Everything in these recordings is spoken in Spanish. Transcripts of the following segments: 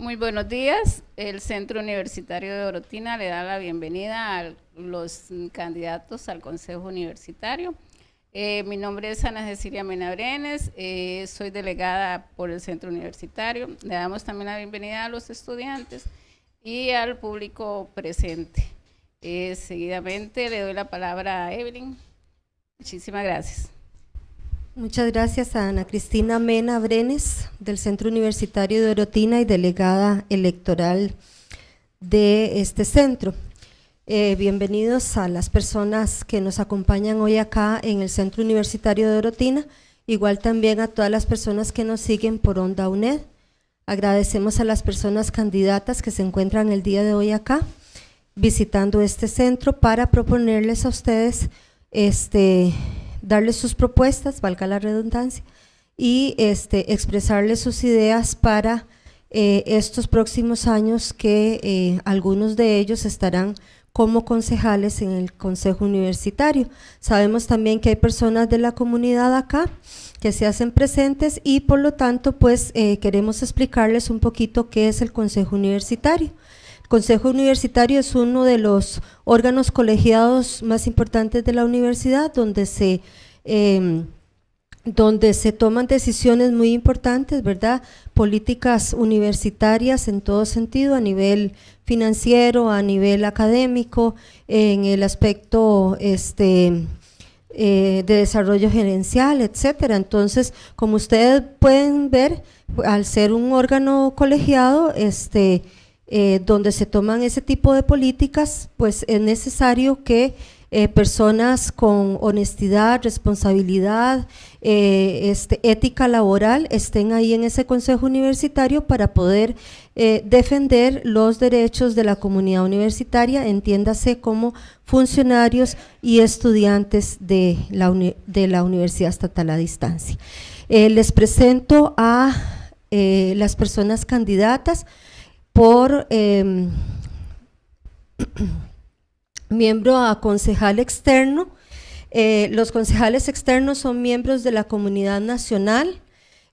Muy buenos días. El Centro Universitario de Orotina le da la bienvenida a los candidatos al Consejo Universitario. Eh, mi nombre es Ana Cecilia Menabrenes, eh, soy delegada por el Centro Universitario. Le damos también la bienvenida a los estudiantes y al público presente. Eh, seguidamente le doy la palabra a Evelyn. Muchísimas gracias. Muchas gracias a Ana Cristina Mena Brenes, del Centro Universitario de Orotina y delegada electoral de este centro. Eh, bienvenidos a las personas que nos acompañan hoy acá en el Centro Universitario de Orotina, igual también a todas las personas que nos siguen por Onda UNED. Agradecemos a las personas candidatas que se encuentran el día de hoy acá visitando este centro para proponerles a ustedes este darles sus propuestas, valga la redundancia, y este, expresarles sus ideas para eh, estos próximos años que eh, algunos de ellos estarán como concejales en el Consejo Universitario. Sabemos también que hay personas de la comunidad acá que se hacen presentes y por lo tanto pues eh, queremos explicarles un poquito qué es el Consejo Universitario. Consejo Universitario es uno de los órganos colegiados más importantes de la universidad, donde se, em, donde se toman decisiones muy importantes, ¿verdad? Políticas universitarias en todo sentido, a nivel financiero, a nivel académico, en el aspecto este, eh, de desarrollo gerencial, etcétera. Entonces, como ustedes pueden ver, al ser un órgano colegiado, este, eh, donde se toman ese tipo de políticas, pues es necesario que eh, personas con honestidad, responsabilidad, eh, este, ética laboral estén ahí en ese consejo universitario para poder defender los derechos de la comunidad universitaria, entiéndase como funcionarios y estudiantes de la Universidad Estatal a Distancia. les presento a las personas candidatas por em, miembro a concejal externo. Eh, los concejales externos son miembros de la comunidad nacional,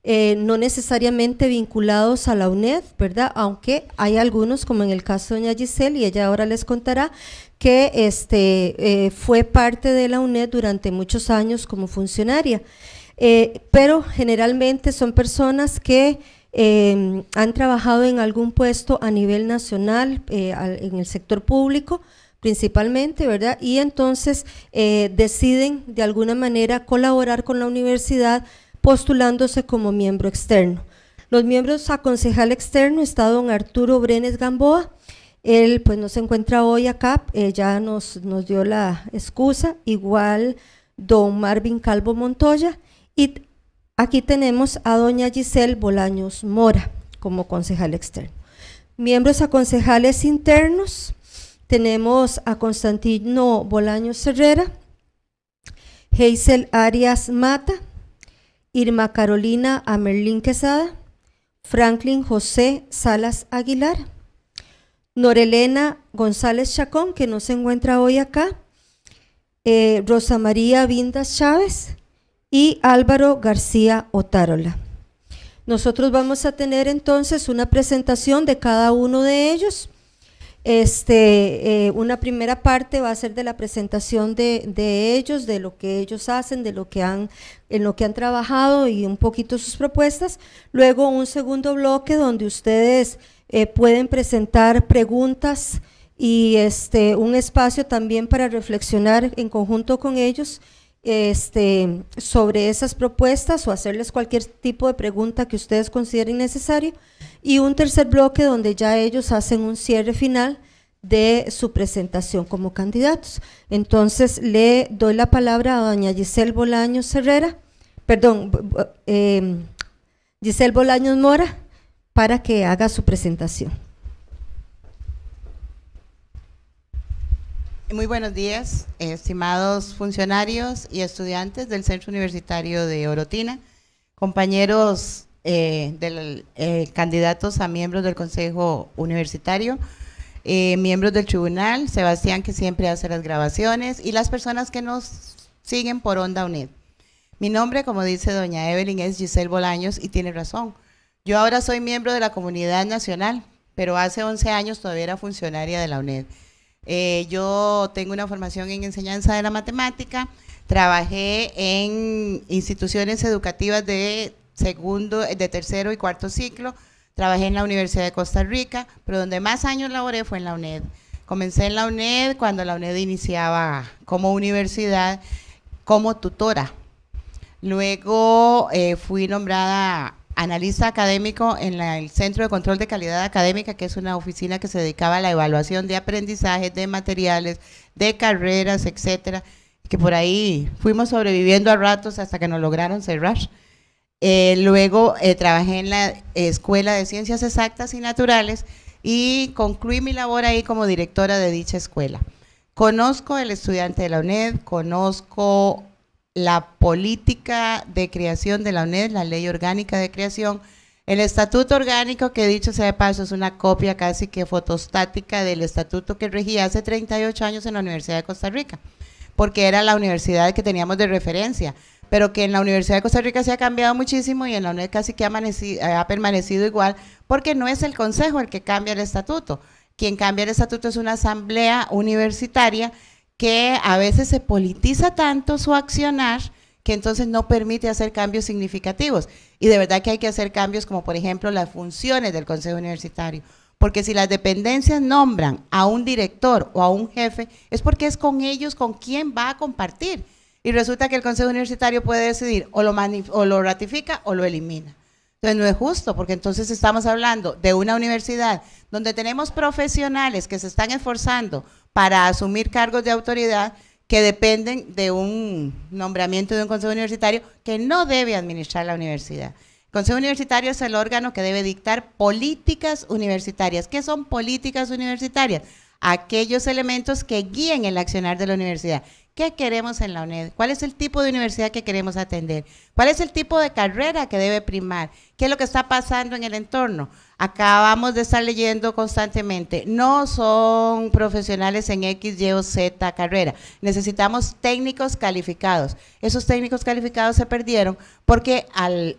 eh, no necesariamente vinculados a la UNED, ¿verdad? Aunque hay algunos, como en el caso de doña Giselle, y ella ahora les contará, que este, eh, fue parte de la UNED durante muchos años como funcionaria. pero generalmente son personas que Em, han trabajado en algún puesto a nivel nacional, eh, en el sector público principalmente, ¿verdad? Y entonces eh, deciden de alguna manera colaborar con la universidad postulándose como miembro externo. Los miembros a concejal externo está don Arturo Brenes Gamboa, él pues no se encuentra hoy acá, eh, ya nos, nos dio la excusa, igual don Marvin Calvo Montoya, y Aquí tenemos a doña Giselle Bolaños Mora como concejal externo. Miembros a concejales internos, tenemos a Constantino Bolaños Herrera, Hazel Arias Mata, Irma Carolina Amerlín Quesada, Franklin José Salas Aguilar, Norelena González Chacón, que no se encuentra hoy acá, eh, Rosa María Vindas Chávez, y Álvaro García otarola Nosotros vamos a tener entonces una presentación de cada uno de ellos. Este, eh, una primera parte va a ser de la presentación de, de, ellos, de lo que ellos hacen, de lo que han, en lo que han trabajado y un poquito sus propuestas. Luego un segundo bloque donde ustedes eh, pueden presentar preguntas y este, un espacio también para reflexionar en conjunto con ellos este, sobre esas propuestas o hacerles cualquier tipo de pregunta que ustedes consideren necesario. Y un tercer bloque donde ya ellos hacen un cierre final de su presentación como candidatos. Entonces le doy la palabra a doña Giselle Bolaños Herrera, perdón, eh, Giselle Bolaños Mora, para que haga su presentación. Muy buenos días, estimados funcionarios y estudiantes del Centro Universitario de Orotina, compañeros eh, del, eh, candidatos a miembros del Consejo Universitario, eh, miembros del tribunal, Sebastián que siempre hace las grabaciones y las personas que nos siguen por Onda UNED. Mi nombre, como dice doña Evelyn, es Giselle Bolaños y tiene razón. Yo ahora soy miembro de la comunidad nacional, pero hace 11 años todavía era funcionaria de la UNED. Eh, yo tengo una formación en enseñanza de la matemática, trabajé en instituciones educativas de segundo, eh, de tercero y cuarto ciclo, trabajé en la Universidad de Costa Rica, pero donde más años laboré fue en la UNED. Comencé en la UNED cuando la UNED iniciaba como universidad, como tutora. Luego eh, fui nombrada analista académico en el Centro de Control de Calidad Académica, que es una oficina que se dedicaba a la evaluación de aprendizajes, de materiales, de carreras, etcétera, que por ahí fuimos sobreviviendo a ratos hasta que nos lograron cerrar. Eh, luego eh, trabajé en la Escuela de Ciencias Exactas y Naturales y concluí mi labor ahí como directora de dicha escuela. Conozco el estudiante de la UNED, conozco la política de creación de la UNED, la ley orgánica de creación, el estatuto orgánico, que dicho sea de paso, es una copia casi que fotostática del estatuto que regía hace 38 años en la Universidad de Costa Rica, porque era la universidad que teníamos de referencia, pero que en la Universidad de Costa Rica se ha cambiado muchísimo y en la UNED casi que ha eh, permanecido igual, porque no es el Consejo el que cambia el estatuto. Quien cambia el estatuto es una asamblea universitaria que a veces se politiza tanto su accionar que entonces no permite hacer cambios significativos. Y de verdad que hay que hacer cambios como por ejemplo las funciones del Consejo Universitario. Porque si las dependencias nombran a un director o a un jefe, es porque es con ellos con quien va a compartir. Y resulta que el Consejo Universitario puede decidir o lo, o lo ratifica o lo elimina. Entonces no es justo, porque entonces estamos hablando de una universidad donde tenemos profesionales que se están esforzando para asumir cargos de autoridad que dependen de un nombramiento de un consejo universitario que no debe administrar la universidad. El consejo universitario es el órgano que debe dictar políticas universitarias. ¿Qué son políticas universitarias? Aquellos elementos que guíen el accionar de la universidad, ¿Qué queremos en la UNED? ¿Cuál es el tipo de universidad que queremos atender? ¿Cuál es el tipo de carrera que debe primar? ¿Qué es lo que está pasando en el entorno? Acabamos de estar leyendo constantemente, no son profesionales en X, Y o Z carrera. Necesitamos técnicos calificados. Esos técnicos calificados se perdieron porque al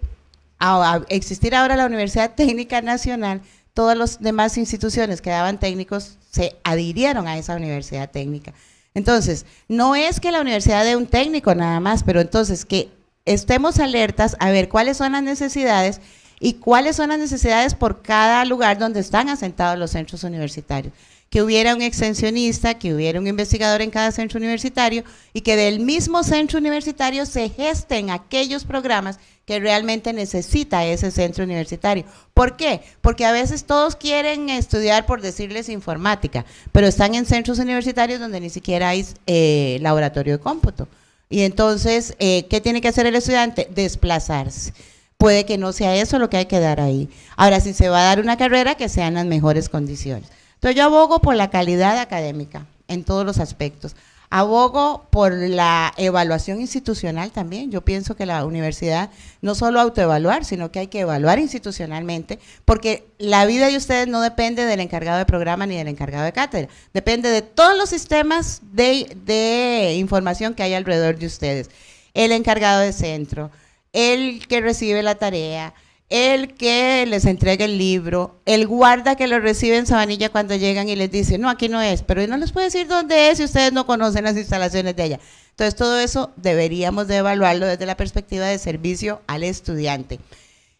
existir ahora la Universidad Técnica Nacional, todas las demás instituciones que daban técnicos se adhirieron a esa universidad técnica. Entonces, no es que la universidad dé un técnico nada más, pero entonces que estemos alertas a ver cuáles son las necesidades y cuáles son las necesidades por cada lugar donde están asentados los centros universitarios que hubiera un extensionista, que hubiera un investigador en cada centro universitario y que del mismo centro universitario se gesten aquellos programas que realmente necesita ese centro universitario. ¿Por qué? Porque a veces todos quieren estudiar, por decirles, informática, pero están en centros universitarios donde ni siquiera hay eh, laboratorio de cómputo. Y entonces, eh, ¿qué tiene que hacer el estudiante? Desplazarse. Puede que no sea eso lo que hay que dar ahí. Ahora, si se va a dar una carrera, que sean las mejores condiciones. Entonces yo abogo por la calidad académica en todos los aspectos. Abogo por la evaluación institucional también. Yo pienso que la universidad no solo autoevaluar, sino que hay que evaluar institucionalmente, porque la vida de ustedes no depende del encargado de programa ni del encargado de cátedra, depende de todos los sistemas de, de información que hay alrededor de ustedes. El encargado de centro, el que recibe la tarea, el que les entrega el libro, el guarda que lo recibe en Sabanilla cuando llegan y les dice, no, aquí no es, pero no les puede decir dónde es si ustedes no conocen las instalaciones de allá. Entonces, todo eso deberíamos de evaluarlo desde la perspectiva de servicio al estudiante.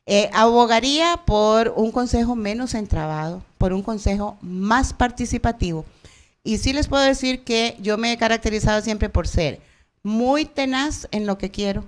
Eh, abogaría por un consejo menos entrabado, por un consejo más participativo. Y sí les puedo decir que yo me he caracterizado siempre por ser muy tenaz en lo que quiero,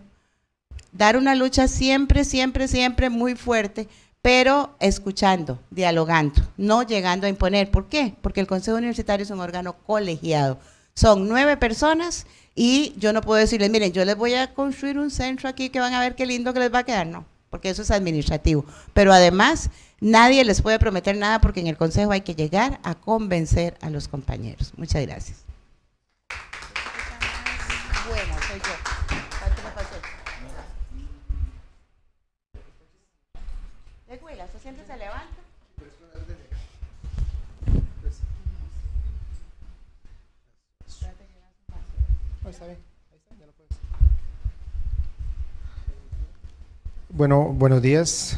dar una lucha siempre, siempre, siempre muy fuerte, pero escuchando, dialogando, no llegando a imponer. ¿Por qué? Porque el Consejo Universitario es un órgano colegiado. Son nueve personas y yo no puedo decirles, miren, yo les voy a construir un centro aquí que van a ver qué lindo que les va a quedar. No, porque eso es administrativo. Pero además, nadie les puede prometer nada porque en el Consejo hay que llegar a convencer a los compañeros. Muchas gracias. Bueno, soy yo. Pues, bueno, buenos días,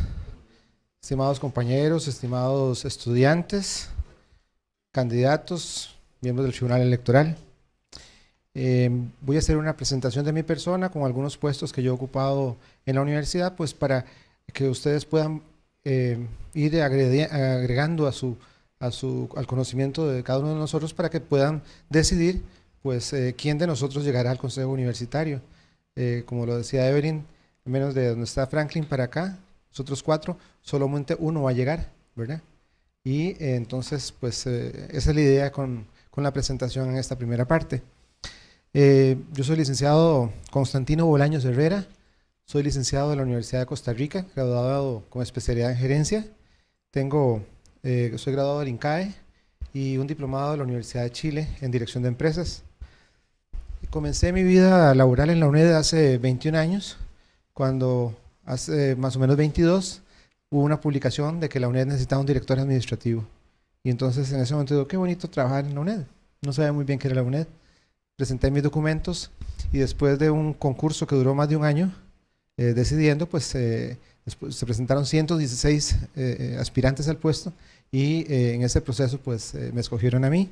estimados compañeros, estimados estudiantes, candidatos, miembros del Tribunal Electoral. Eh, voy a hacer una presentación de mi persona con algunos puestos que yo he ocupado en la universidad, pues para que ustedes puedan eh, ir agregando a su, su, al conocimiento de cada uno de nosotros para que puedan decidir pues eh, ¿quién de nosotros llegará al Consejo Universitario? Eh, como lo decía Evelyn, menos de donde está Franklin para acá, nosotros cuatro, solamente uno va a llegar, ¿verdad? Y eh, entonces, pues esa es la idea con, con, la presentación en esta primera parte. yo soy licenciado Constantino Bolaños Herrera, soy licenciado de la Universidad de Costa Rica, graduado con especialidad en gerencia, tengo, soy graduado del INCAE y un diplomado de la Universidad de Chile en dirección de empresas. Comencé mi vida laboral en la UNED hace 21 años, cuando hace más o menos 22 hubo una publicación de que la UNED necesitaba un director administrativo. Y entonces en ese momento digo, qué bonito trabajar en la UNED. No sabía muy bien qué era la UNED. Presenté mis documentos y después de un concurso que duró más de un año eh, decidiendo, pues eh, se presentaron 116 eh, aspirantes al puesto y en ese proceso pues me escogieron a mí.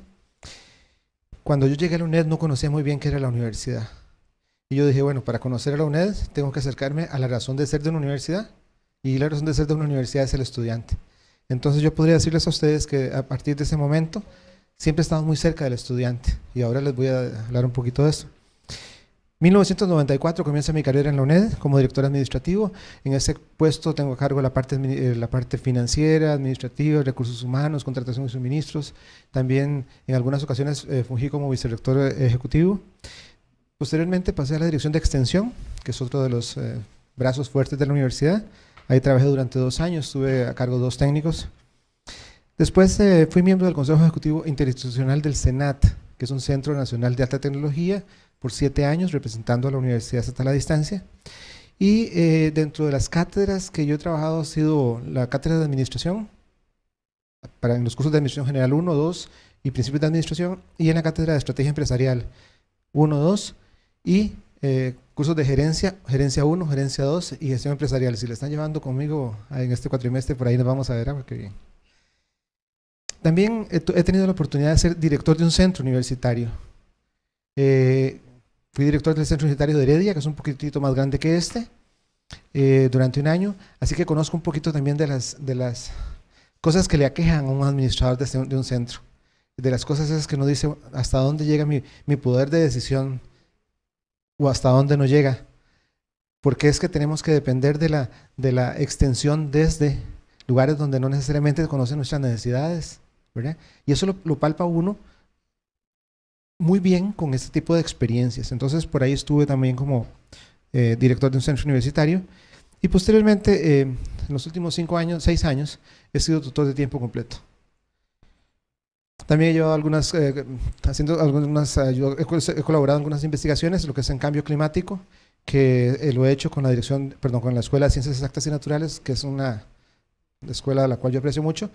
Cuando yo llegué a la UNED no conocía muy bien qué era la universidad. Y yo dije, bueno, para conocer a la UNED tengo que acercarme a la razón de ser de una universidad. Y la razón de ser de una universidad es el estudiante. Entonces yo podría decirles a ustedes que a partir de ese momento siempre estamos muy cerca del estudiante. Y ahora les voy a hablar un poquito de eso. 1994 comienza mi carrera en la UNED como director administrativo. En ese puesto tengo a cargo la parte, eh, la parte financiera, administrativa, recursos humanos, contratación y suministros. También en algunas ocasiones eh, fungí como vicerrector eh, ejecutivo. Posteriormente pasé a la dirección de extensión, que es otro de los brazos fuertes de la universidad. Ahí trabajé durante dos años, estuve a cargo de dos técnicos. Después fui miembro del Consejo Ejecutivo Interinstitucional del SENAT, que es un Centro Nacional de Alta Tecnología, por siete años representando a la universidad hasta la distancia. Y eh, dentro de las cátedras que yo he trabajado ha sido la cátedra de administración, para en los cursos de administración general 1, 2 y principios de administración, y en la cátedra de estrategia empresarial 1, 2 y eh, cursos de gerencia, gerencia 1, gerencia 2 y gestión empresarial. Si la están llevando conmigo en este cuatrimestre, por ahí nos vamos a ver, qué bien. También he, tenido la oportunidad de ser director de un centro universitario. Eh, Fui director del Centro Universitario de Heredia, que es un poquitito más grande que este, eh, durante un año. Así que conozco un poquito también de las, de las cosas que le aquejan a un administrador de, este, un centro. De las cosas esas que no dice hasta dónde llega mi, poder de decisión o hasta dónde no llega. Porque es que tenemos que depender de la, de la extensión desde lugares donde no necesariamente conocen nuestras necesidades. ¿verdad? Y eso lo palpa uno muy bien con este tipo de experiencias. Entonces por ahí estuve también como eh, director de un centro universitario y posteriormente, eh, en los últimos cinco años, seis años, he sido tutor de tiempo completo. También he llevado algunas, eh, haciendo algunas, he colaborado en algunas investigaciones, lo que es en cambio climático, que lo he hecho con la dirección, perdón, con la Escuela de Ciencias Exactas y Naturales, que es una escuela a la cual yo aprecio mucho,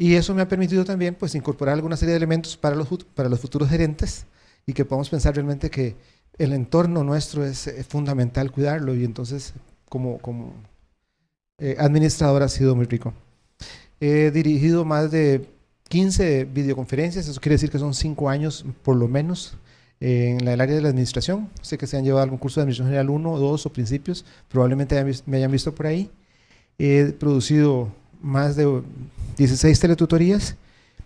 y eso me ha permitido también pues, incorporar alguna serie de elementos para los, para los futuros gerentes y que podamos pensar realmente que el entorno nuestro es, eh, fundamental cuidarlo y entonces como, como eh, administrador ha sido muy rico. He dirigido más de 15 videoconferencias, eso quiere decir que son 5 años por lo menos en el área de la administración. Sé que se han llevado algún curso de Administración General 1, 2 o principios, probablemente me hayan visto por ahí. He producido más de 16 teletutorías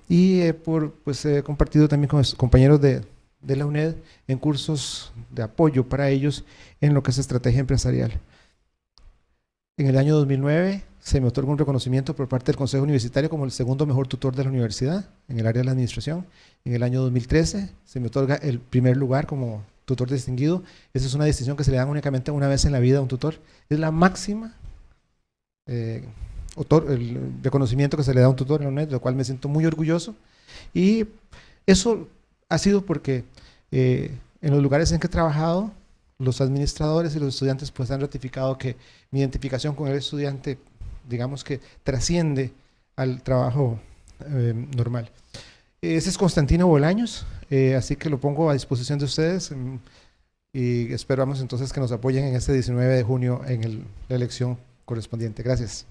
y eh, por, pues he compartido también con mis compañeros de, de, la UNED en cursos de apoyo para ellos en lo que es estrategia empresarial. En el año 2009 se me otorgó un reconocimiento por parte del Consejo Universitario como el segundo mejor tutor de la universidad en el área de la administración. En el año 2013 se me otorga el primer lugar como tutor distinguido. Esa es una distinción que se le da únicamente una vez en la vida a un tutor. Es la máxima eh, el reconocimiento que se le da a un tutor en UNED, de lo cual me siento muy orgulloso. Y eso ha sido porque eh, en los lugares en que he trabajado, los administradores y los estudiantes pues han ratificado que mi identificación con el estudiante, digamos que trasciende al trabajo eh, normal. Ese es Constantino Bolaños, eh, así que lo pongo a disposición de ustedes mm, y esperamos entonces que nos apoyen en este 19 de junio en la elección correspondiente. Gracias.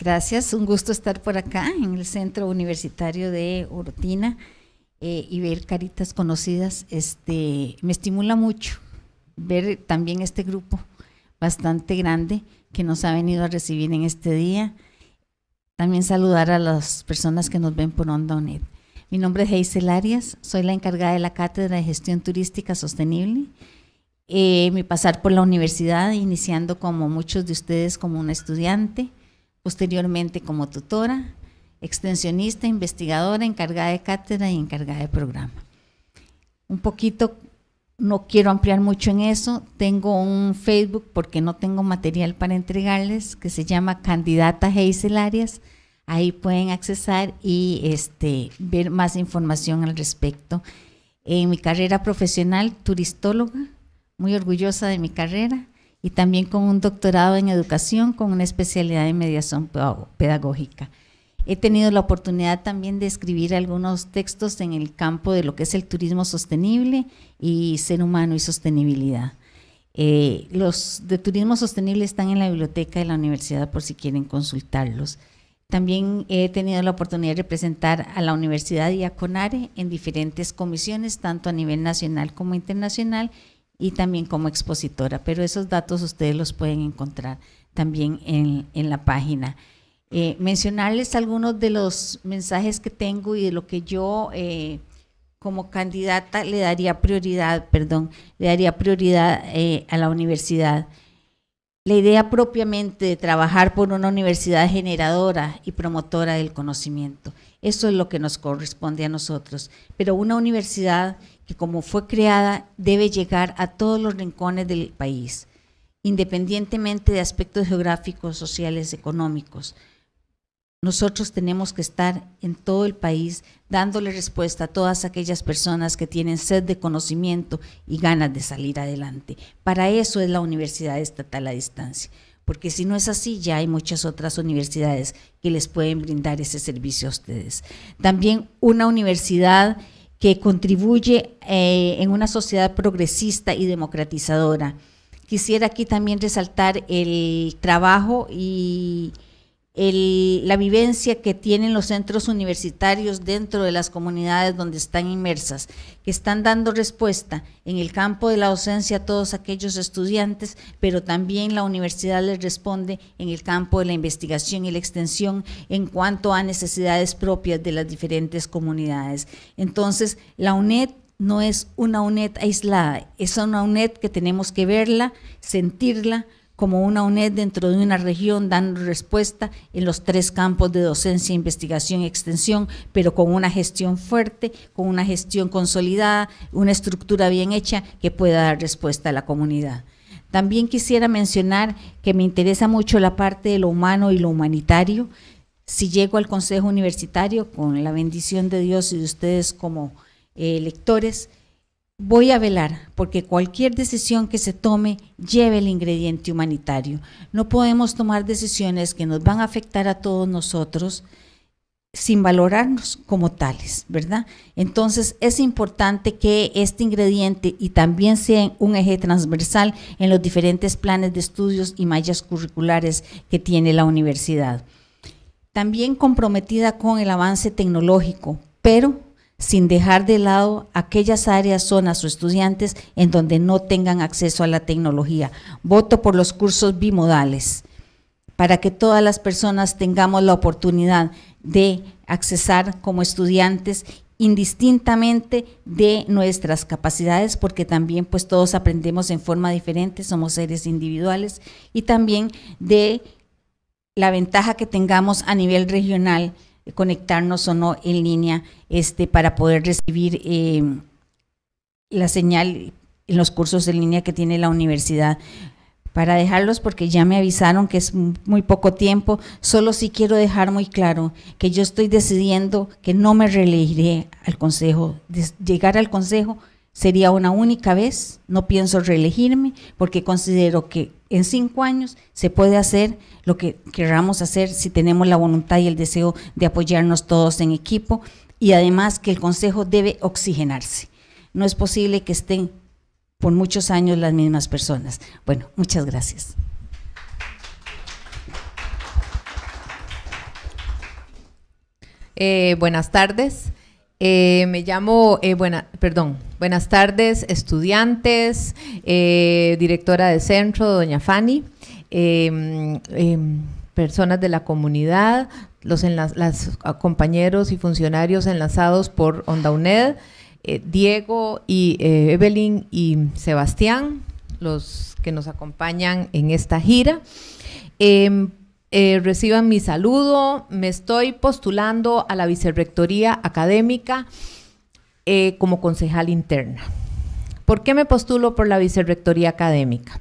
Gracias, un gusto estar por acá en el Centro Universitario de Urtina eh, y ver caritas conocidas. Este, me estimula mucho ver también este grupo bastante grande que nos ha venido a recibir en este día. También saludar a las personas que nos ven por Onda Mi nombre es Heisel Arias, soy la encargada de la Cátedra de Gestión Turística Sostenible. Eh, mi pasar por la universidad, iniciando como muchos de ustedes como una estudiante posteriormente como tutora, extensionista, investigadora, encargada de cátedra y encargada de programa. Un poquito, no quiero ampliar mucho en eso, tengo un Facebook porque no tengo material para entregarles que se llama Candidata Hazel Arias. Ahí pueden accesar y este, ver más información al respecto. En mi carrera profesional, turistóloga, muy orgullosa de mi carrera, y también con un doctorado en educación con una especialidad en mediación pedagógica. He tenido la oportunidad también de escribir algunos textos en el campo de lo que es el turismo sostenible y ser humano y sostenibilidad. Eh, los de turismo sostenible están en la biblioteca de la universidad por si quieren consultarlos. También he tenido la oportunidad de representar a la universidad y a CONARE en diferentes comisiones, tanto a nivel nacional como internacional, y también como expositora, pero esos datos ustedes los pueden encontrar también en, en la página. Eh, mencionarles algunos de los mensajes que tengo y de lo que yo eh, como candidata le daría prioridad, perdón, le daría prioridad eh, a la universidad. La idea propiamente de trabajar por una universidad generadora y promotora del conocimiento. Eso es lo que nos corresponde a nosotros. Pero una universidad que como fue creada debe llegar a todos los rincones del país, independientemente de aspectos geográficos, sociales, económicos. Nosotros tenemos que estar en todo el país dándole respuesta a todas aquellas personas que tienen sed de conocimiento y ganas de salir adelante. Para eso es la Universidad Estatal a Distancia, porque si no es así, ya hay muchas otras universidades que les pueden brindar ese servicio a ustedes. También una universidad que contribuye eh, en una sociedad progresista y democratizadora. Quisiera aquí también resaltar el trabajo y la vivencia que tienen los centros universitarios dentro de las comunidades donde están inmersas, que están dando respuesta en el campo de la docencia a todos aquellos estudiantes, pero también la universidad les responde en el campo de la investigación y la extensión en cuanto a necesidades propias de las diferentes comunidades. Entonces, la UNED no es una UNED aislada, es una UNED que tenemos que verla, sentirla, como una UNED dentro de una región, dando respuesta en los tres campos de docencia, investigación y extensión, pero con una gestión fuerte, con una gestión consolidada, una estructura bien hecha que pueda dar respuesta a la comunidad. También quisiera mencionar que me interesa mucho la parte de lo humano y lo humanitario. Si llego al Consejo Universitario, con la bendición de Dios y de ustedes como eh, lectores, voy a velar porque cualquier decisión que se tome lleve el ingrediente humanitario. No podemos tomar decisiones que nos van a afectar a todos nosotros sin valorarnos como tales, ¿verdad? Entonces es importante que este ingrediente y también sea un eje transversal en los diferentes planes de estudios y mallas curriculares que tiene la universidad. También comprometida con el avance tecnológico, pero sin dejar de lado aquellas áreas, zonas o estudiantes en donde no tengan acceso a la tecnología. Voto por los cursos bimodales, para que todas las personas tengamos la oportunidad de accesar como estudiantes indistintamente de nuestras capacidades, porque también pues todos aprendemos en forma diferente, somos seres individuales, y también de la ventaja que tengamos a nivel regional conectarnos o no en línea este, para poder recibir eh, la señal en los cursos en línea que tiene la universidad. Para dejarlos, porque ya me avisaron que es muy poco tiempo, solo sí quiero dejar muy claro que yo estoy decidiendo que no me reelegiré al Consejo, llegar al Consejo Sería una única vez, no pienso reelegirme porque considero que en cinco años se puede hacer lo que queramos hacer si tenemos la voluntad y el deseo de apoyarnos todos en equipo y además que el Consejo debe oxigenarse. No es posible que estén por muchos años las mismas personas. Bueno, muchas gracias. Eh, buenas tardes. Eh, me llamo, eh, perdón, buenas tardes, estudiantes, eh, directora de centro, doña Fanny, em, em, personas de la comunidad, los compañeros y funcionarios enlazados por Onda UNED, Diego y Evelyn y Sebastián, los que nos acompañan en esta gira. Em, eh, reciban mi saludo. Me estoy postulando a la Vicerrectoría Académica eh, como concejal interna. ¿Por qué me postulo por la Vicerrectoría Académica?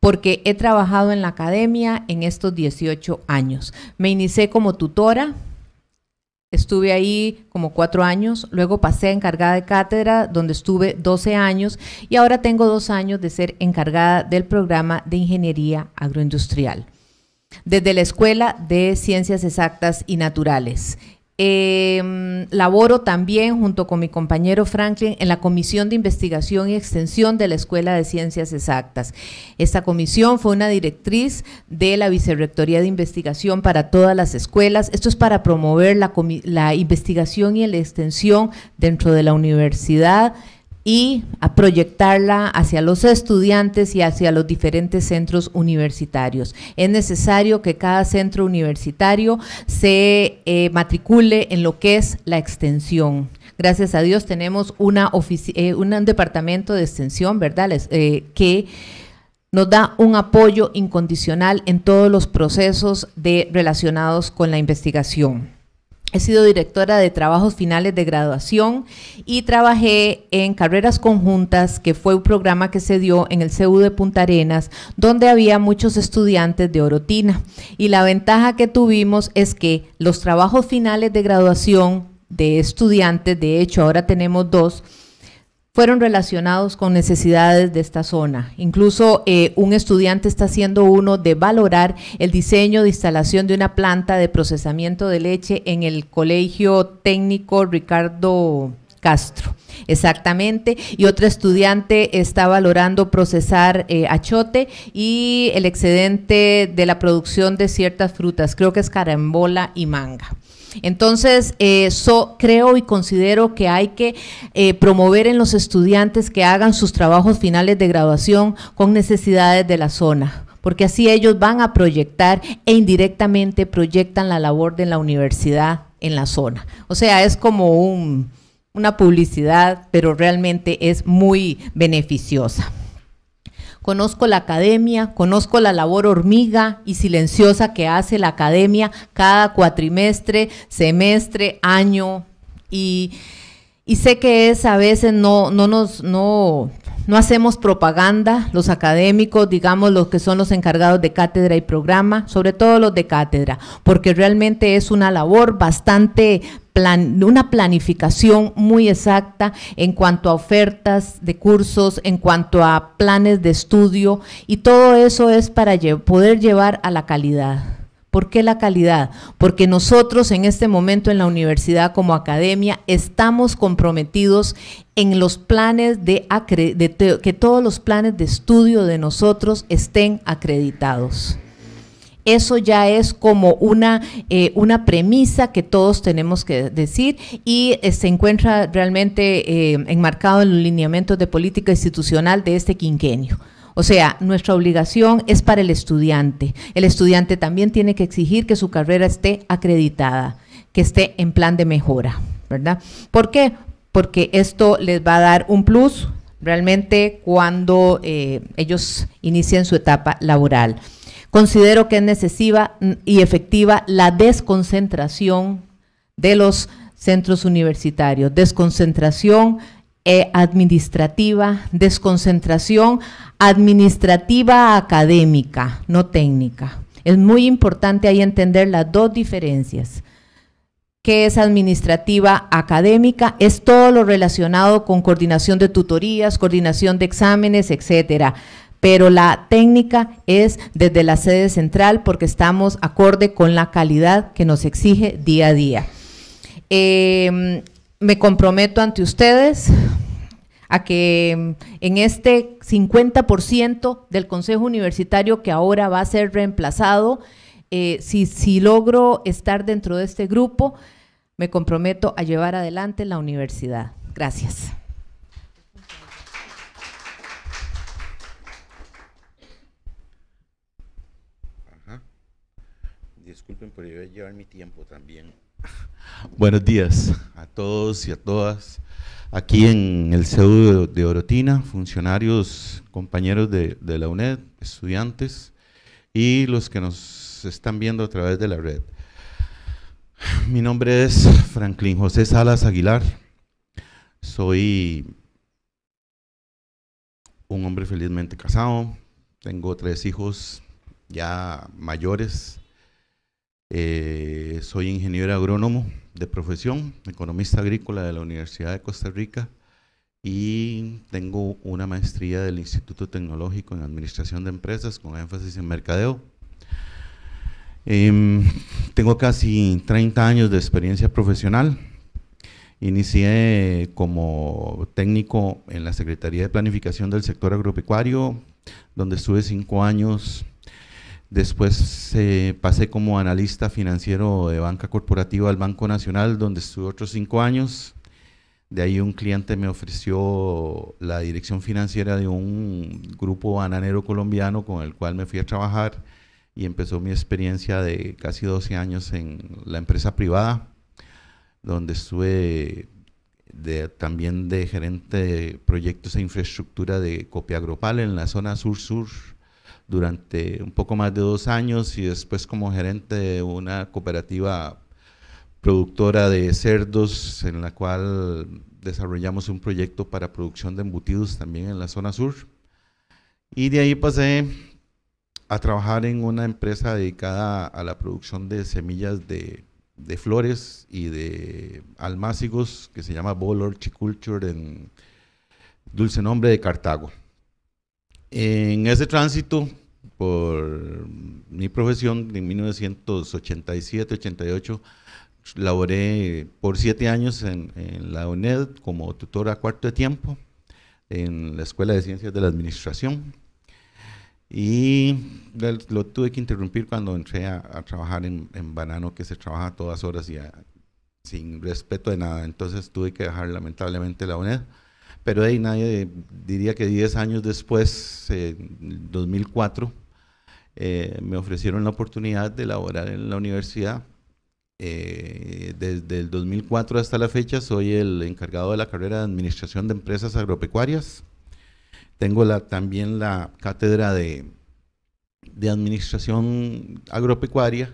Porque he trabajado en la academia en estos 18 años. Me inicié como tutora, Estuve ahí como cuatro años, luego pasé a encargada de cátedra, donde estuve 12 años, y ahora tengo dos años de ser encargada del programa de ingeniería agroindustrial desde la Escuela de Ciencias Exactas y Naturales. Em, laboro también junto con mi compañero Franklin en la Comisión de Investigación y Extensión de la Escuela de Ciencias Exactas. Esta comisión fue una directriz de la Vicerrectoría de Investigación para todas las escuelas. Esto es para promover la investigación y la extensión dentro de la universidad y a proyectarla hacia los estudiantes y hacia los diferentes centros universitarios. Es necesario que cada centro universitario se eh, matricule en lo que es la extensión. Gracias a Dios tenemos una eh, un departamento de extensión, ¿verdad?, eh, que nos da un apoyo incondicional en todos los procesos de, relacionados con la investigación. He sido directora de trabajos finales de graduación y trabajé en Carreras Conjuntas, que fue un programa que se dio en el CU de Punta Arenas, donde había muchos estudiantes de Orotina. Y la ventaja que tuvimos es que los trabajos finales de graduación de estudiantes, de hecho ahora tenemos dos, fueron relacionados con necesidades de esta zona. Incluso eh, un estudiante está haciendo uno de valorar el diseño de instalación de una planta de procesamiento de leche en el Colegio Técnico Ricardo Castro. Exactamente. Y otro estudiante está valorando procesar eh, achote y el excedente de la producción de ciertas frutas, creo que es carambola y manga. Entonces, eh, creo y considero que hay que eh, promover en los estudiantes que hagan sus trabajos finales de graduación con necesidades de la zona porque así ellos van a proyectar e indirectamente proyectan la labor de la universidad en la zona. O sea, es como una publicidad, pero realmente es muy beneficiosa. Conozco la academia, conozco la labor hormiga y silenciosa que hace la academia cada cuatrimestre, semestre, año. Y, sé que a veces no, no nos... No, no hacemos propaganda, los académicos, digamos, los que son los encargados de cátedra y programa, sobre todo los de cátedra, porque realmente es una labor bastante una planificación muy exacta en cuanto a ofertas de cursos, en cuanto a planes de estudio y todo eso es para poder llevar a la calidad. ¿Por qué la calidad? Porque nosotros en este momento en la universidad como academia estamos comprometidos en los planes de que todos los planes de estudio de nosotros estén acreditados. Eso ya es como eh, una, premisa que todos tenemos que decir y eh, se encuentra realmente eh, enmarcado en los lineamientos de política institucional de este quinquenio. O sea, nuestra obligación es para el estudiante. El estudiante también tiene que exigir que su carrera esté acreditada, que esté en plan de mejora, ¿verdad? ¿Por qué? Porque esto les va a dar un plus realmente cuando ellos inicien su etapa laboral. Considero que es necesaria y efectiva la desconcentración de los centros universitarios, desconcentración eh, administrativa, desconcentración administrativa académica, no técnica. Es muy importante ahí entender las dos diferencias. ¿Qué es administrativa académica? Es todo lo relacionado con coordinación de tutorías, coordinación de exámenes, etcétera pero la técnica es desde la sede central porque estamos acorde con la calidad que nos exige día a día. Em, me comprometo ante ustedes a que em, en este 50% del Consejo Universitario que ahora va a ser reemplazado, eh, si logro estar dentro de este grupo, me comprometo a llevar adelante la universidad. Gracias. por llevar mi tiempo también. Buenos días a todos y a todas. Aquí en el CEU de Orotina, funcionarios, compañeros de, de la UNED, estudiantes y los que nos están viendo a través de la red. Mi nombre es Franklin José Salas Aguilar. Soy un hombre felizmente casado. Tengo tres hijos ya mayores. Eh, soy ingeniero agrónomo de profesión, economista agrícola de la Universidad de Costa Rica y tengo una maestría del Instituto Tecnológico en Administración de Empresas con énfasis en mercadeo. Em, tengo casi 30 años de experiencia profesional. Inicié como técnico en la Secretaría de Planificación del Sector Agropecuario, donde estuve cinco años Después eh, pasé como analista financiero de banca corporativa al Banco Nacional, donde estuve otros cinco años. De ahí un cliente me ofreció la dirección financiera de un grupo bananero colombiano con el cual me fui a trabajar y empezó mi experiencia de casi 12 años en la empresa privada, donde estuve también de gerente de proyectos e infraestructura de copia agropal en la zona sur-sur durante un poco más de dos años y después como gerente de una cooperativa productora de cerdos en la cual desarrollamos un proyecto para producción de embutidos también en la zona sur. Y de ahí pasé a trabajar en una empresa dedicada a la producción de semillas de, de flores y de almácigos que se llama Ball Horticulture en dulce nombre de Cartago. En ese tránsito por mi profesión, en 1987-88, laboré por siete años en, la UNED como tutora cuarto de tiempo en la Escuela de Ciencias de la Administración. Y lo tuve que interrumpir cuando entré a, trabajar en, Banano, que se trabaja a todas horas y sin respeto de nada. Entonces tuve que dejar lamentablemente la UNED. Pero ahí nadie diría que 10 años después, en 2004, eh, me ofrecieron la oportunidad de laborar en la universidad. Eh, desde el 2004 hasta la fecha soy el encargado de la carrera de Administración de Empresas Agropecuarias. Tengo también la cátedra de, de Administración Agropecuaria.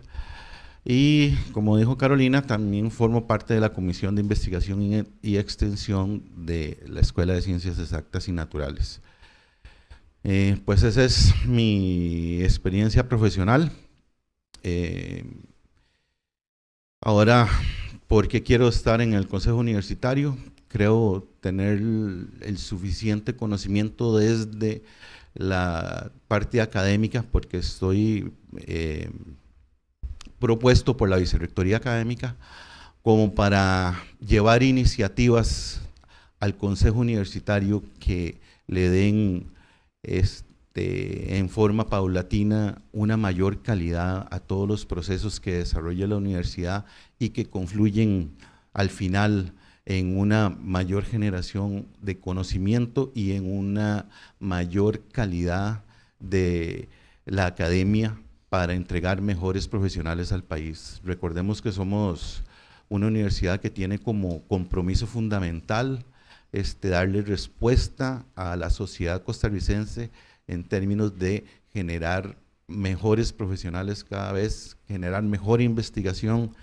Y como dijo Carolina, también formo parte de la Comisión de Investigación y Extensión de la Escuela de Ciencias Exactas y Naturales. Eh, pues esa es mi experiencia profesional. Eh, ahora, porque quiero estar en el Consejo Universitario? Creo tener el, suficiente conocimiento desde la parte académica, porque estoy eh, propuesto por la Vicerrectoría Académica como para llevar iniciativas al Consejo Universitario que le den este, en forma paulatina una mayor calidad a todos los procesos que desarrolla la universidad y que confluyen al final en una mayor generación de conocimiento y en una mayor calidad de la academia para entregar mejores profesionales al país. Recordemos que somos una universidad que tiene como compromiso fundamental este, darle respuesta a la sociedad costarricense en términos de generar mejores profesionales cada vez, generar mejor investigación,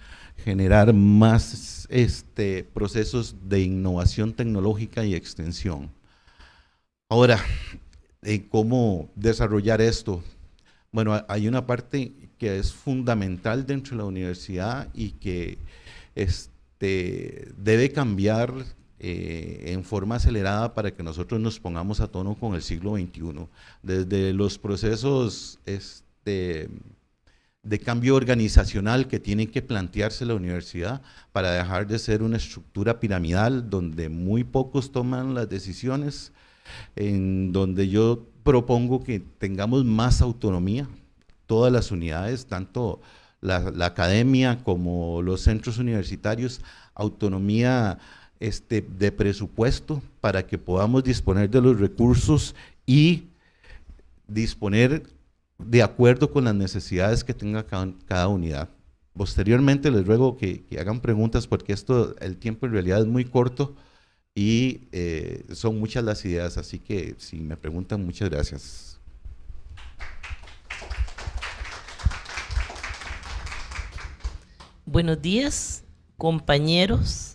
generar más este, procesos de innovación tecnológica y extensión. Ahora, eh, ¿cómo desarrollar esto? Bueno, hay una parte que es fundamental dentro de la universidad y que este, debe cambiar eh, en forma acelerada para que nosotros nos pongamos a tono con el siglo XXI. Desde los procesos este, de cambio organizacional que tiene que plantearse la universidad para dejar de ser una estructura piramidal donde muy pocos toman las decisiones, en donde yo propongo que tengamos más autonomía, todas las unidades, tanto la, la academia como los centros universitarios, autonomía este, de presupuesto para que podamos disponer de los recursos y disponer de acuerdo con las necesidades que tenga cada, unidad. Posteriormente les ruego que, hagan preguntas porque esto, el tiempo en realidad es muy corto y eh, son muchas las ideas, así que si me preguntan, muchas gracias. Buenos días, compañeros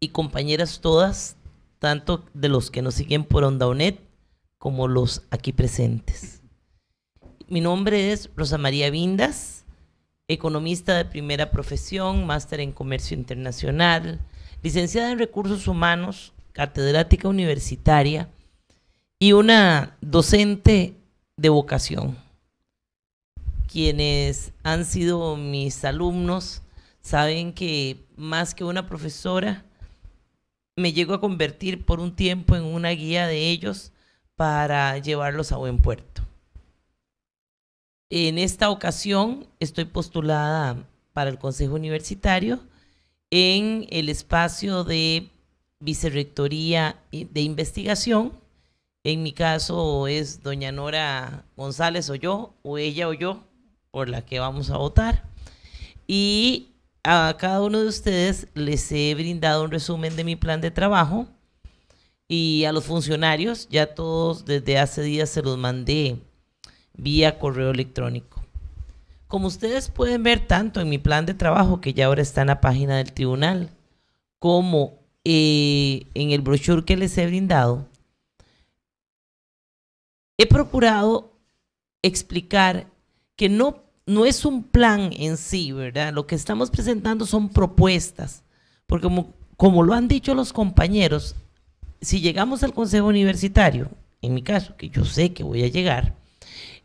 y compañeras todas, tanto de los que nos siguen por OndaUNED como los aquí presentes. Mi nombre es Rosa María Vindas, economista de primera profesión, máster en comercio internacional, licenciada en recursos humanos, catedrática universitaria y una docente de vocación. Quienes han sido mis alumnos saben que más que una profesora, me llego a convertir por un tiempo en una guía de ellos para llevarlos a buen puerto. En esta ocasión estoy postulada para el Consejo Universitario en el espacio de Vicerrectoría de Investigación. En mi caso es doña Nora González o yo, o ella o yo, por la que vamos a votar. Y a cada uno de ustedes les he brindado un resumen de mi plan de trabajo y a los funcionarios ya todos desde hace días se los mandé vía correo electrónico. Como ustedes pueden ver tanto en mi plan de trabajo que ya ahora está en la página del tribunal como eh, en el brochure que les he brindado, he procurado explicar que no no es un plan en sí, ¿verdad? Lo que estamos presentando son propuestas, porque como, lo han dicho los compañeros, si llegamos al Consejo Universitario, en mi caso, que yo sé que voy a llegar,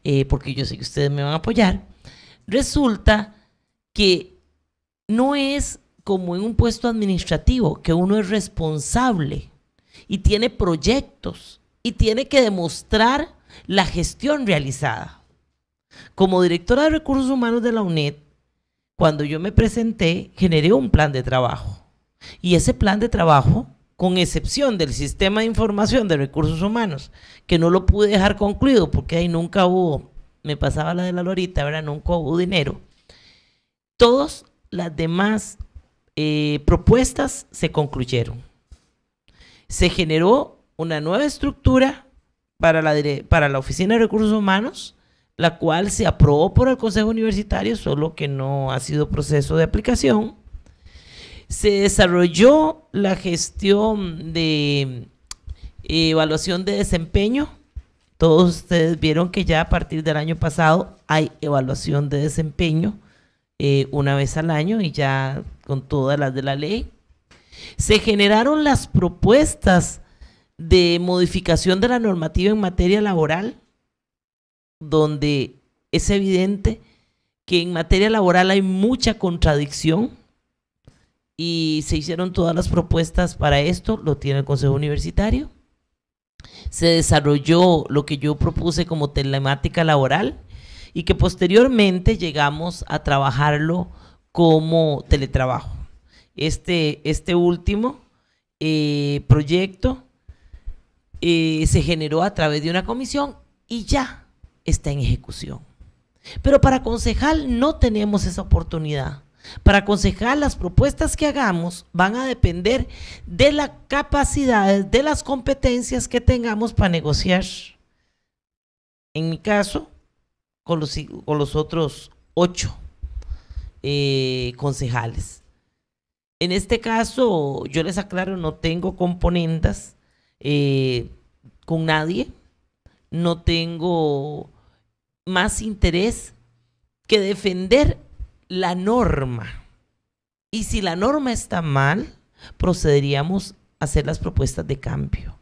eh, porque yo sé que ustedes me van a apoyar, resulta que no es como en un puesto administrativo, que uno es responsable y tiene proyectos y tiene que demostrar la gestión realizada. Como directora de recursos humanos de la UNED, cuando yo me presenté, generé un plan de trabajo. Y ese plan de trabajo, con excepción del sistema de información de recursos humanos, que no lo pude dejar concluido porque ahí nunca hubo, me pasaba la de la lorita, ¿verdad? Nunca hubo dinero. Todas las demás eh, propuestas se concluyeron. Se generó una nueva estructura para la, para la Oficina de Recursos Humanos la cual se aprobó por el Consejo Universitario, solo que no ha sido proceso de aplicación. Se desarrolló la gestión de eh, evaluación de desempeño. Todos ustedes vieron que ya a partir del año pasado hay evaluación de desempeño eh, una vez al año y ya con todas las de la ley. Se generaron las propuestas de modificación de la normativa en materia laboral donde es evidente que en materia laboral hay mucha contradicción y se hicieron todas las propuestas para esto, lo tiene el Consejo Universitario. Se desarrolló lo que yo propuse como telemática laboral y que posteriormente llegamos a trabajarlo como teletrabajo. Este, este último eh, proyecto eh, se generó a través de una comisión y ya está en ejecución. Pero para concejal no tenemos esa oportunidad. Para concejal las propuestas que hagamos van a depender de las capacidades, de las competencias que tengamos para negociar. En mi caso, con los, otros ocho eh, concejales. En este caso, yo les aclaro, no tengo componendas eh, con nadie no tengo más interés que defender la norma. Y si la norma está mal, procederíamos a hacer las propuestas de cambio.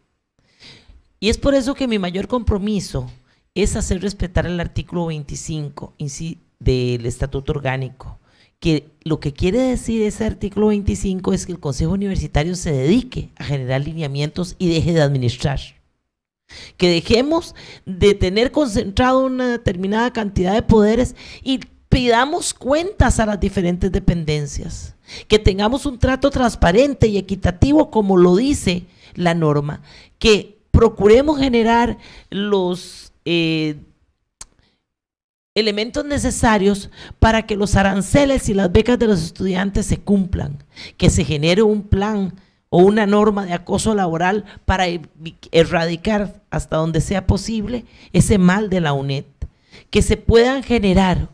Y es por eso que mi mayor compromiso es hacer respetar el artículo 25 del Estatuto Orgánico, que lo que quiere decir ese artículo 25 es que el Consejo Universitario se dedique a generar lineamientos y deje de administrar. Que dejemos de tener concentrado una determinada cantidad de poderes y pidamos cuentas a las diferentes dependencias. Que tengamos un trato transparente y equitativo como lo dice la norma. Que procuremos generar los... Eh, elementos necesarios para que los aranceles y las becas de los estudiantes se cumplan, que se genere un plan o una norma de acoso laboral para e-, erradicar hasta donde sea posible ese mal de la UNED, que se puedan generar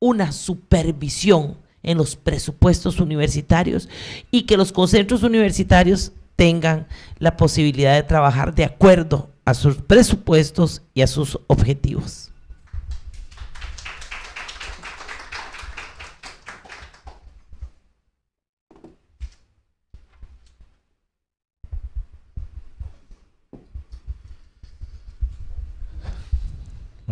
una supervisión en los presupuestos universitarios y que los concentros universitarios tengan la posibilidad de trabajar de acuerdo a sus presupuestos y a sus objetivos.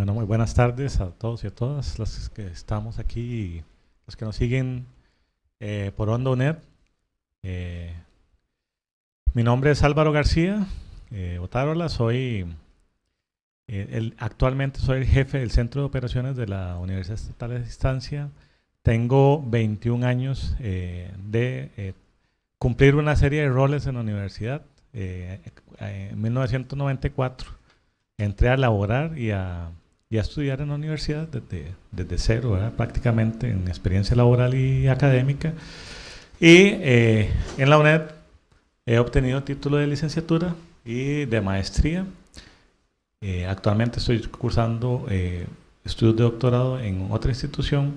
Bueno, muy buenas tardes a todos y a todas las que estamos aquí y los que nos siguen eh, por Onda eh, mi nombre es Álvaro García eh, soy eh, actualmente soy el jefe del Centro de Operaciones de la Universidad Estatal de Distancia. Tengo 21 años de cumplir una serie de roles en la universidad. en 1994 entré a laborar y a ya estudiar en la universidad desde, cero, prácticamente en experiencia laboral y académica. Y eh, en la UNED he obtenido título de licenciatura y de maestría. Eh, actualmente estoy cursando eh, estudios de doctorado en otra institución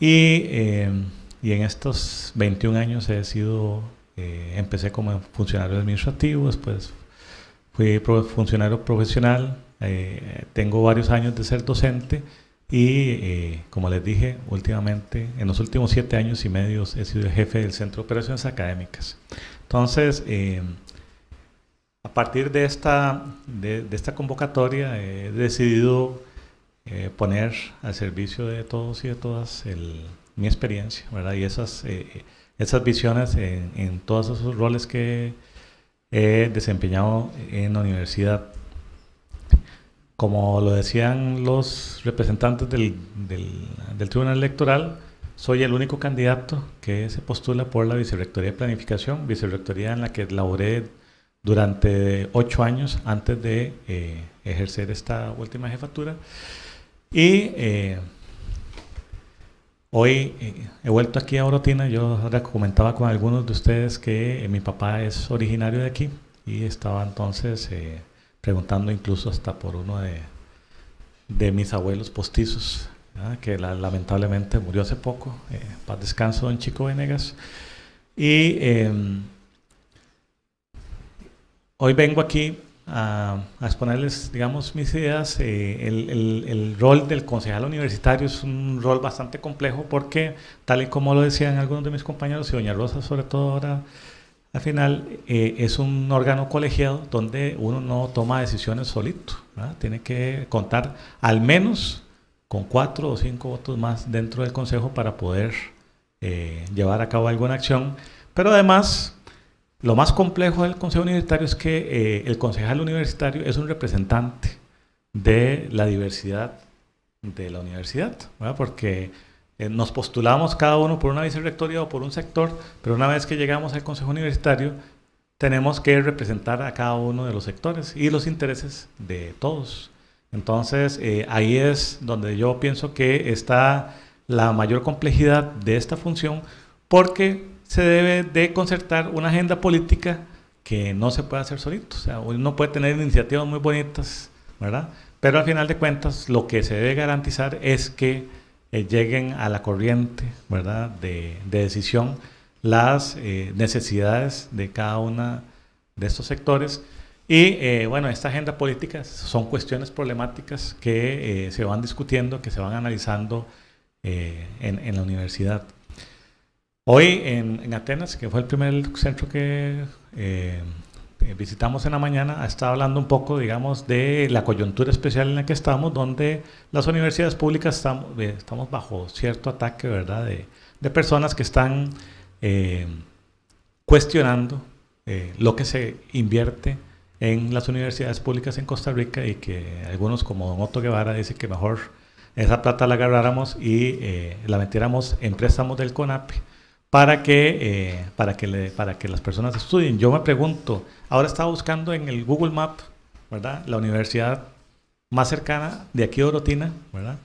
y, y en estos 21 años he sido, empecé como funcionario administrativo, después fui funcionario profesional, eh, tengo varios años de ser docente y, eh, como les dije, últimamente, en los últimos siete años y medio he sido el jefe del Centro de Operaciones Académicas. Entonces, eh, a partir de esta, de, esta convocatoria he decidido poner al servicio de todos y de todas mi experiencia, ¿verdad? Y esas, esas visiones en, en todos esos roles que he desempeñado en la universidad. Como lo decían los representantes del, Tribunal Electoral, soy el único candidato que se postula por la Vicerrectoría de Planificación, vicerrectoría en la que laboré durante ocho años antes de eh, ejercer esta última jefatura. Y eh, hoy eh, he vuelto aquí a Orotina. Yo ahora comentaba con algunos de ustedes que mi papá es originario de aquí y estaba entonces preguntando incluso hasta por uno de, de mis abuelos postizos, que lamentablemente murió hace poco, eh, paz descanso, don Chico Venegas. Y em, hoy vengo aquí a, exponerles, digamos, mis ideas. Eh, el, el, el, rol del concejal universitario es un rol bastante complejo porque, tal y como lo decían algunos de mis compañeros, y doña Rosa sobre todo ahora al final eh, es un órgano colegiado donde uno no toma decisiones solito, tiene que contar al menos con cuatro o cinco votos más dentro del Consejo para poder eh, llevar a cabo alguna acción. Pero además, lo más complejo del Consejo Universitario es que eh, el concejal universitario es un representante de la diversidad de la universidad, ¿verdad? porque eh, nos postulamos cada uno por una vicerrectoría o por un sector, pero una vez que llegamos al Consejo Universitario, tenemos que representar a cada uno de los sectores y los intereses de todos. Entonces, eh, ahí es donde yo pienso que está la mayor complejidad de esta función, porque se debe de concertar una agenda política que no se puede hacer solito. O sea, uno puede tener iniciativas muy bonitas, ¿verdad? Pero al final de cuentas, lo que se debe garantizar es que eh, lleguen a la corriente ¿verdad? De, decisión las eh, necesidades de cada uno de estos sectores. Y eh, bueno, esta agenda política son cuestiones problemáticas que se van discutiendo, que se van analizando en, la universidad. Hoy en, Atenas, que fue el primer centro que eh, visitamos en la mañana ha estado hablando un poco, digamos, de la coyuntura especial en la que estamos, donde las universidades públicas estamos, eh, bajo cierto ataque, ¿verdad?, de, personas que están eh, cuestionando lo que se invierte en las universidades públicas en Costa Rica y que algunos como Don Otto Guevara dice que mejor esa plata la agarráramos y la metiéramos en préstamos del CONAPE para que, eh, para, que para que las personas estudien. Yo me pregunto, ahora estaba buscando en el Google Map, ¿verdad? La universidad más cercana de aquí de Orotina, ¿verdad?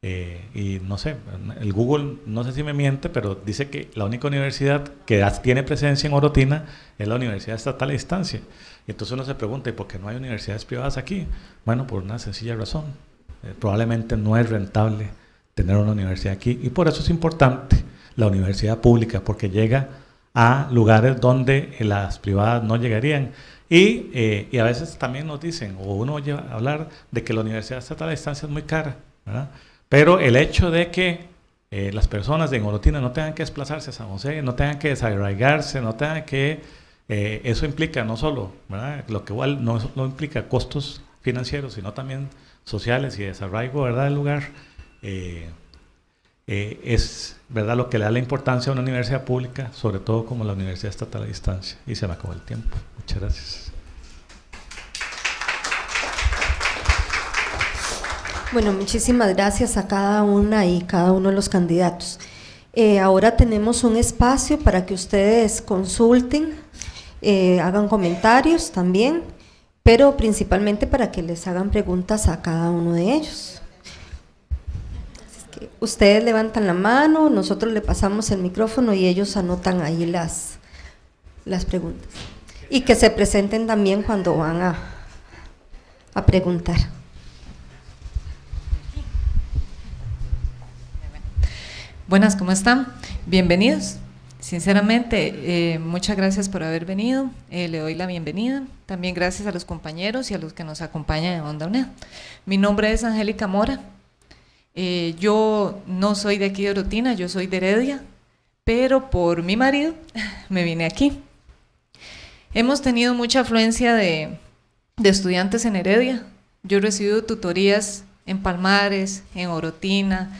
Eh, y no sé, el Google, no sé si me miente, pero dice que la única universidad que tiene presencia en Orotina es la Universidad Estatal de Distancia. Y entonces uno se pregunta, ¿y por qué no hay universidades privadas aquí? Bueno, por una sencilla razón. Eh, probablemente no es rentable tener una universidad aquí y por eso es importante la universidad pública, porque llega a lugares donde las privadas no llegarían. Y, eh, y a veces también nos dicen, o uno oye hablar de que la universidad está a distancia es muy cara, ¿verdad? Pero el hecho de que eh, las personas de Gorotina no tengan que desplazarse a San José, no tengan que desarraigarse, no tengan que... Eh, eso implica no solo, ¿verdad? Lo que igual no, no, implica costos financieros, sino también sociales y desarrollo ¿verdad? Del lugar. Eh, es verdad lo que le da la importancia a una universidad pública, sobre todo como la Universidad Estatal a Distancia. Y se me acabó el tiempo. Muchas gracias. Bueno, muchísimas gracias a cada una y cada uno de los candidatos. Eh, ahora tenemos un espacio para que ustedes consulten, eh, hagan comentarios también, pero principalmente para que les hagan preguntas a cada uno de ellos ustedes levantan la mano, nosotros le pasamos el micrófono y ellos anotan ahí las, las preguntas. Y que se presenten también cuando van a, preguntar. Buenas, ¿cómo están? Bienvenidos. Sinceramente, eh, muchas gracias por haber venido. Eh, le doy la bienvenida. También gracias a los compañeros y a los que nos acompañan en Onda UNED. Mi nombre es Angélica Mora. Eh, yo no soy de aquí de Orotina, yo soy de Heredia, pero por mi marido me vine aquí. Hemos tenido mucha afluencia de, estudiantes en Heredia. Yo he recibido tutorías en Palmares, en Orotina,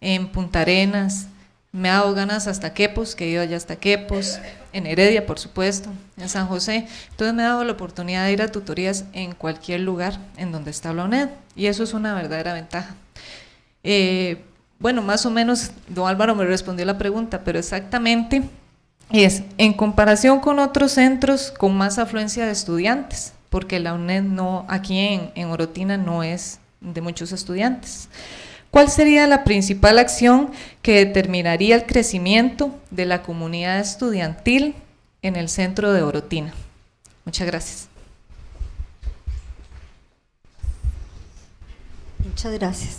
en Punta Arenas. Me ha dado ganas hasta Quepos, que he ido allá hasta Quepos, en Heredia, por supuesto, en San José. Entonces me ha dado la oportunidad de ir a tutorías en cualquier lugar en donde está la UNED. Y eso es una verdadera ventaja. Eh, bueno, más o menos don Álvaro me respondió la pregunta, pero exactamente es en comparación con otros centros con más afluencia de estudiantes, porque la UNED no, aquí en, en Orotina no es de muchos estudiantes. ¿Cuál sería la principal acción que determinaría el crecimiento de la comunidad estudiantil en el centro de Orotina? Muchas gracias. Muchas gracias.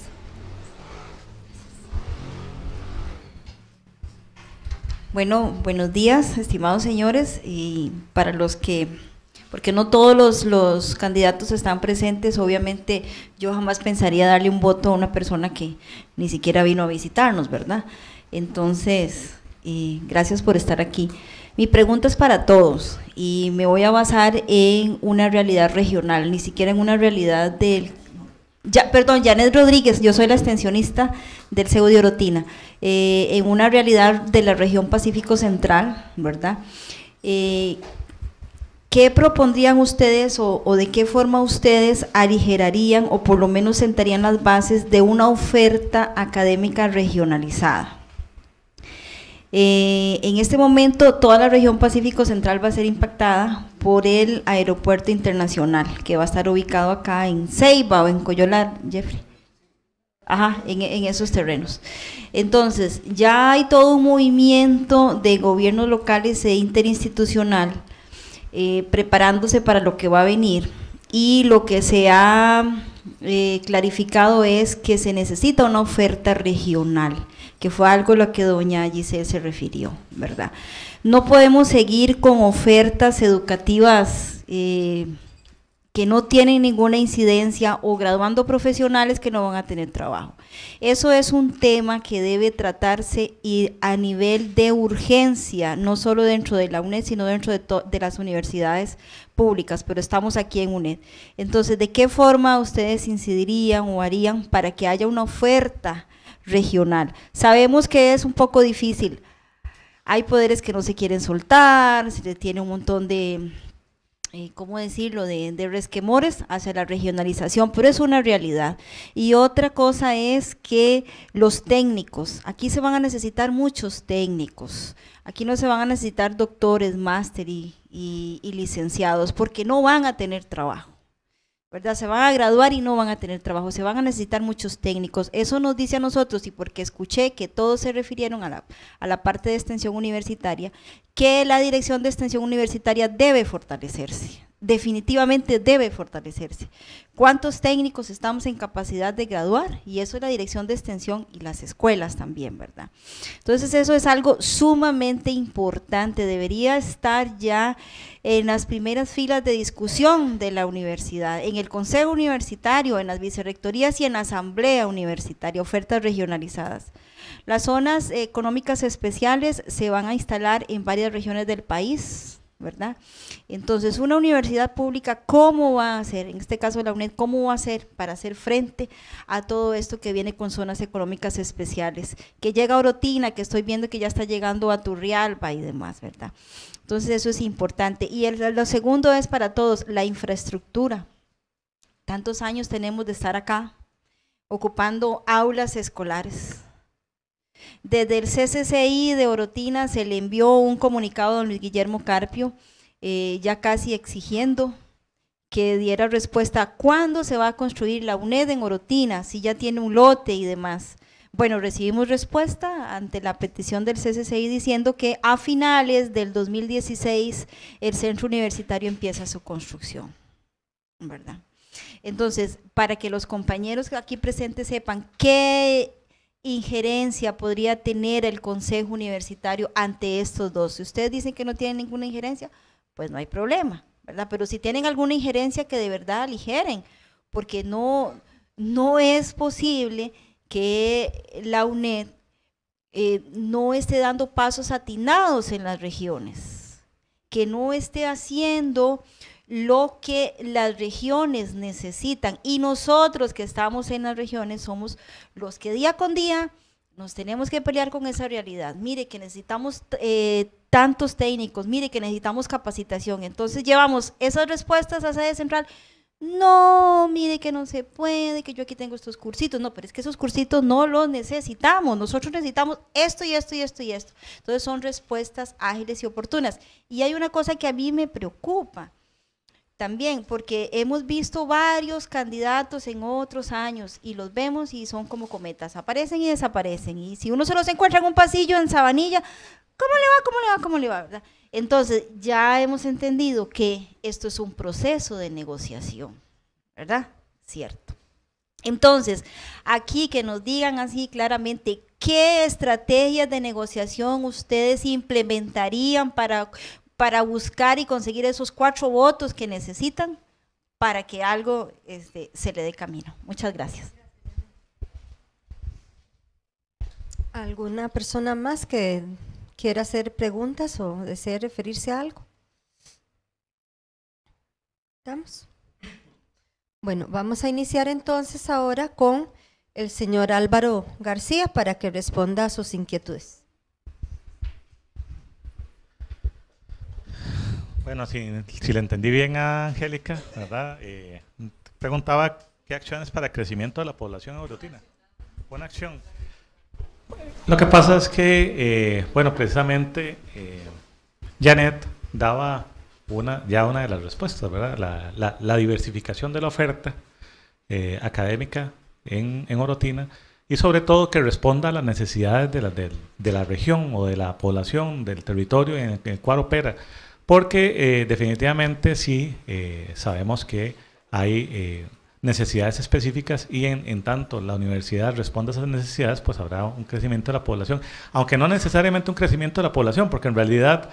Bueno, buenos días, estimados señores, y para los que, porque no todos los, candidatos están presentes, obviamente yo jamás pensaría darle un voto a una persona que ni siquiera vino a visitarnos, ¿verdad? Entonces, eh, gracias por estar aquí. Mi pregunta es para todos y me voy a basar en una realidad regional, ni siquiera en una realidad del perdón, Janet Rodríguez, yo soy la extensionista del CEU de Orotina, eh, en una realidad de la región Pacífico Central, ¿verdad? Eh, ¿Qué propondrían ustedes o, de qué forma ustedes aligerarían o por lo menos sentarían las bases de una oferta académica regionalizada? Eh, en este momento toda la región Pacífico Central va a ser impactada por el aeropuerto internacional que va a estar ubicado acá en Ceiba o en Coyola, Jeffrey. Ajá, en, esos terrenos. Entonces, ya hay todo un movimiento de gobiernos locales e interinstitucional eh, preparándose para lo que va a venir y lo que se ha eh, clarificado es que se necesita una oferta regional que fue algo a lo que doña Giselle se refirió, ¿verdad? No podemos seguir con ofertas educativas eh, que no tienen ninguna incidencia o graduando profesionales que no van a tener trabajo. Eso es un tema que debe tratarse y a nivel de urgencia, no solo dentro de la UNED, sino dentro de, de las universidades públicas, pero estamos aquí en UNED. Entonces, ¿de qué forma ustedes incidirían o harían para que haya una oferta? regional. Sabemos que es un poco difícil. Hay poderes que no se quieren soltar, se tiene un montón de, eh, ¿cómo decirlo?, de, resquemores hacia la regionalización, pero es una realidad. Y otra cosa es que los técnicos, aquí se van a necesitar muchos técnicos, aquí no se van a necesitar doctores, máster y licenciados, porque no van a tener trabajo. ¿verdad? Se van a graduar y no van a tener trabajo, se van a necesitar muchos técnicos. Eso nos dice a nosotros, y porque escuché que todos se refirieron a la, a la parte de extensión universitaria, que la dirección de extensión universitaria debe fortalecerse definitivamente debe fortalecerse. ¿Cuántos técnicos estamos en capacidad de graduar? Y eso es la dirección de extensión y las escuelas también, ¿verdad? Entonces eso es algo sumamente importante, debería estar ya en las primeras filas de discusión de la universidad, en el consejo universitario, en las vicerrectorías y en la asamblea universitaria, ofertas regionalizadas. Las zonas económicas especiales se van a instalar en varias regiones del país, ¿verdad? Entonces, una universidad pública, ¿cómo va a hacer, en este caso la UNED, cómo va a hacer para hacer frente a todo esto que viene con zonas económicas especiales? Que llega a Orotina, que estoy viendo que ya está llegando a Turrialba y demás, ¿verdad? Entonces, eso es importante. Y lo segundo es para todos, la infraestructura. Tantos años tenemos de estar acá ocupando aulas escolares desde el CCCI de Orotina se le envió un comunicado a don Luis Guillermo Carpio, eh, ya casi exigiendo que diera respuesta a cuándo se va a construir la UNED en Orotina, si ya tiene un lote y demás. Bueno, recibimos respuesta ante la petición del CCCI diciendo que a finales del 2016 el centro universitario empieza su construcción, ¿verdad? Entonces, para que los compañeros aquí presentes sepan qué injerencia podría tener el Consejo Universitario ante estos dos? Si ustedes dicen que no tienen ninguna injerencia, pues no hay problema, ¿verdad? Pero si tienen alguna injerencia que de verdad aligeren, porque no, no es posible que la UNED eh, no esté dando pasos atinados en las regiones, que no esté haciendo lo que las regiones necesitan. Y nosotros que estamos en las regiones somos los que día con día nos tenemos que pelear con esa realidad. Mire que necesitamos eh, tantos técnicos, mire que necesitamos capacitación. Entonces llevamos esas respuestas a sede central. No, mire que no se puede, que yo aquí tengo estos cursitos. No, pero es que esos cursitos no los necesitamos. Nosotros necesitamos esto y esto y esto y esto. Entonces son respuestas ágiles y oportunas. Y hay una cosa que a mí me preocupa también, porque hemos visto varios candidatos en otros años y los vemos y son como cometas, aparecen y desaparecen. Y si uno se los encuentra en un pasillo en Sabanilla, ¿cómo le va? ¿Cómo le va? ¿Cómo le va? ¿verdad? Entonces, ya hemos entendido que esto es un proceso de negociación, ¿verdad? Cierto. Entonces, aquí que nos digan así claramente qué estrategias de negociación ustedes implementarían para para buscar y conseguir esos cuatro votos que necesitan para que algo este, se le dé camino. Muchas gracias. ¿Alguna persona más que quiera hacer preguntas o desee referirse a algo? ¿Estamos? Bueno, vamos a iniciar entonces ahora con el señor Álvaro García para que responda a sus inquietudes. Bueno, si, si le entendí bien a Angélica, ¿verdad? Eh, preguntaba qué acciones para el crecimiento de la población Orotina. Buena acción. Lo que pasa es que, eh, bueno, precisamente eh, Janet daba una, ya una de las respuestas, ¿verdad? La, diversificación de la oferta académica en, en, Orotina y sobre todo que responda a las necesidades de la, de, la región o de la población, del territorio en el cual opera porque eh, definitivamente sí eh, sabemos que hay eh, necesidades específicas y en, tanto la universidad responda a esas necesidades, pues habrá un crecimiento de la población, aunque no necesariamente un crecimiento de la población, porque en realidad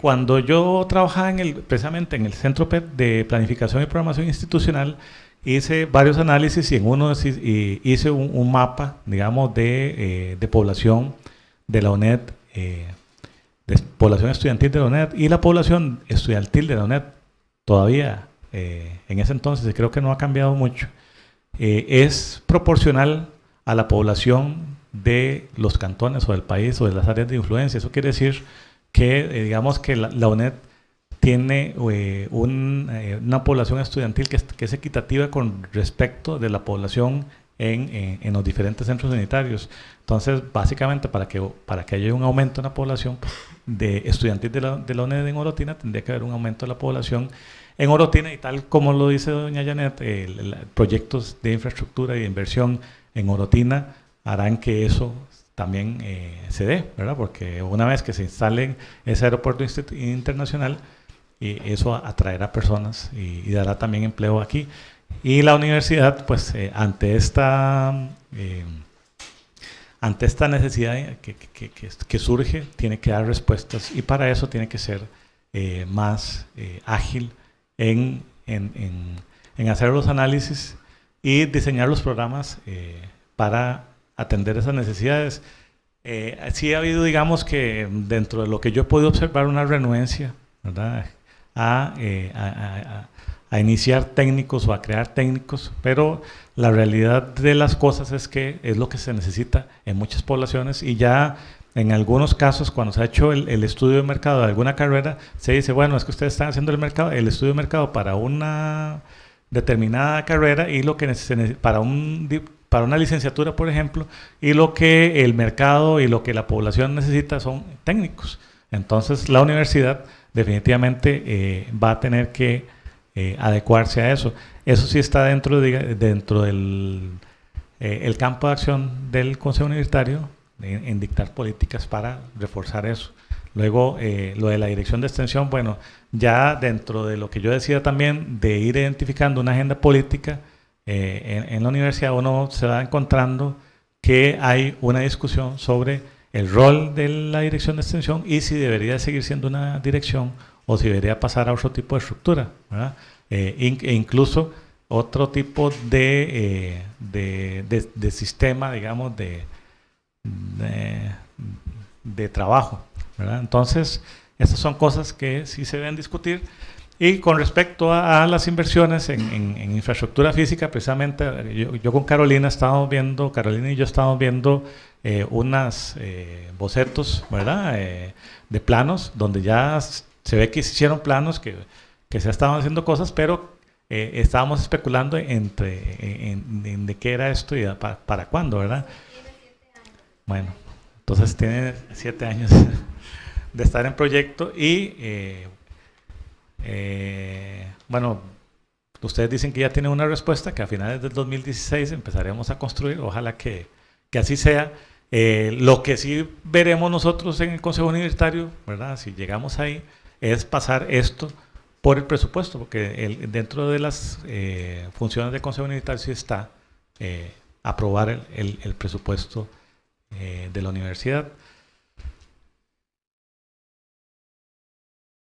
cuando yo trabajaba en el, precisamente en el Centro e de Planificación y Programación Institucional, hice varios análisis y en uno hice un, mapa, digamos, de, de población de la UNED de población estudiantil de la UNED y la población estudiantil de la UNED todavía eh, en ese entonces, creo que no ha cambiado mucho, eh, es proporcional a la población de los cantones o del país o de las áreas de influencia. Eso quiere decir que, eh, digamos, que la, UNED tiene una población estudiantil que es, que es, equitativa con respecto de la población en, los diferentes centros sanitarios. Entonces, básicamente, para que, para que haya un aumento en la población pues, de estudiantes de la, de UNED en Orotina, tendría que haber un aumento de la población en Orotina y tal como lo dice doña Janet, proyectos de infraestructura y inversión en Orotina harán que eso también eh, se dé, ¿verdad? Porque una vez que se instale ese aeropuerto internacional, eh, eso atraerá personas y dará también empleo aquí. Y la universidad, pues eh, ante, esta, eh, ante esta necesidad que, que, que, que, surge, tiene que dar respuestas y para eso tiene que ser eh, más ágil en, en, en, hacer los análisis y diseñar los programas para atender esas necesidades. sí ha habido, digamos que dentro de lo que yo he podido observar, una renuencia a a iniciar técnicos o a crear técnicos, pero la realidad de las cosas es que es lo que se necesita en muchas poblaciones y ya en algunos casos cuando se ha hecho el, estudio de mercado de alguna carrera, se dice, bueno, es que ustedes están haciendo el, mercado, el estudio de mercado para una determinada carrera y lo que para un para una licenciatura, por ejemplo, y lo que el mercado y lo que la población necesita son técnicos. Entonces, la universidad definitivamente eh, va a tener que eh, adecuarse a eso. Eso sí está dentro, dentro del eh, el campo de acción del Consejo Universitario en, dictar políticas para reforzar eso. Luego, eh, lo de la dirección de extensión, bueno, ya dentro de lo que yo decía también, de ir identificando una agenda política en, en, la universidad, uno se va encontrando que hay una discusión sobre el rol de la dirección de extensión y si debería seguir siendo una dirección o si debería pasar a otro tipo de estructura, eh, e incluso otro tipo eh, de, de, sistema, digamos, de, de, trabajo. Entonces, estas son cosas que sí se deben discutir. Y con respecto a, las inversiones en, infraestructura física, precisamente yo, con Carolina estábamos viendo, Carolina y yo estábamos viendo eh, unas eh, bocetos, ¿verdad? de planos donde ya se ve que se hicieron planos, que, que se estaban haciendo cosas, pero eh, estábamos especulando entre, eh, en, de qué era esto y para, cuándo, ¿verdad? Bueno, entonces tiene siete años de estar en proyecto y, eh, bueno, ustedes dicen que ya tienen una respuesta, que a finales del 2016 empezaremos a construir, ojalá que, que así sea. lo que sí veremos nosotros en el Consejo Universitario, ¿verdad? Si llegamos ahí, es pasar esto por el presupuesto, porque el, dentro de las eh, funciones del Consejo Universitario sí está eh, aprobar el, presupuesto eh, de la universidad.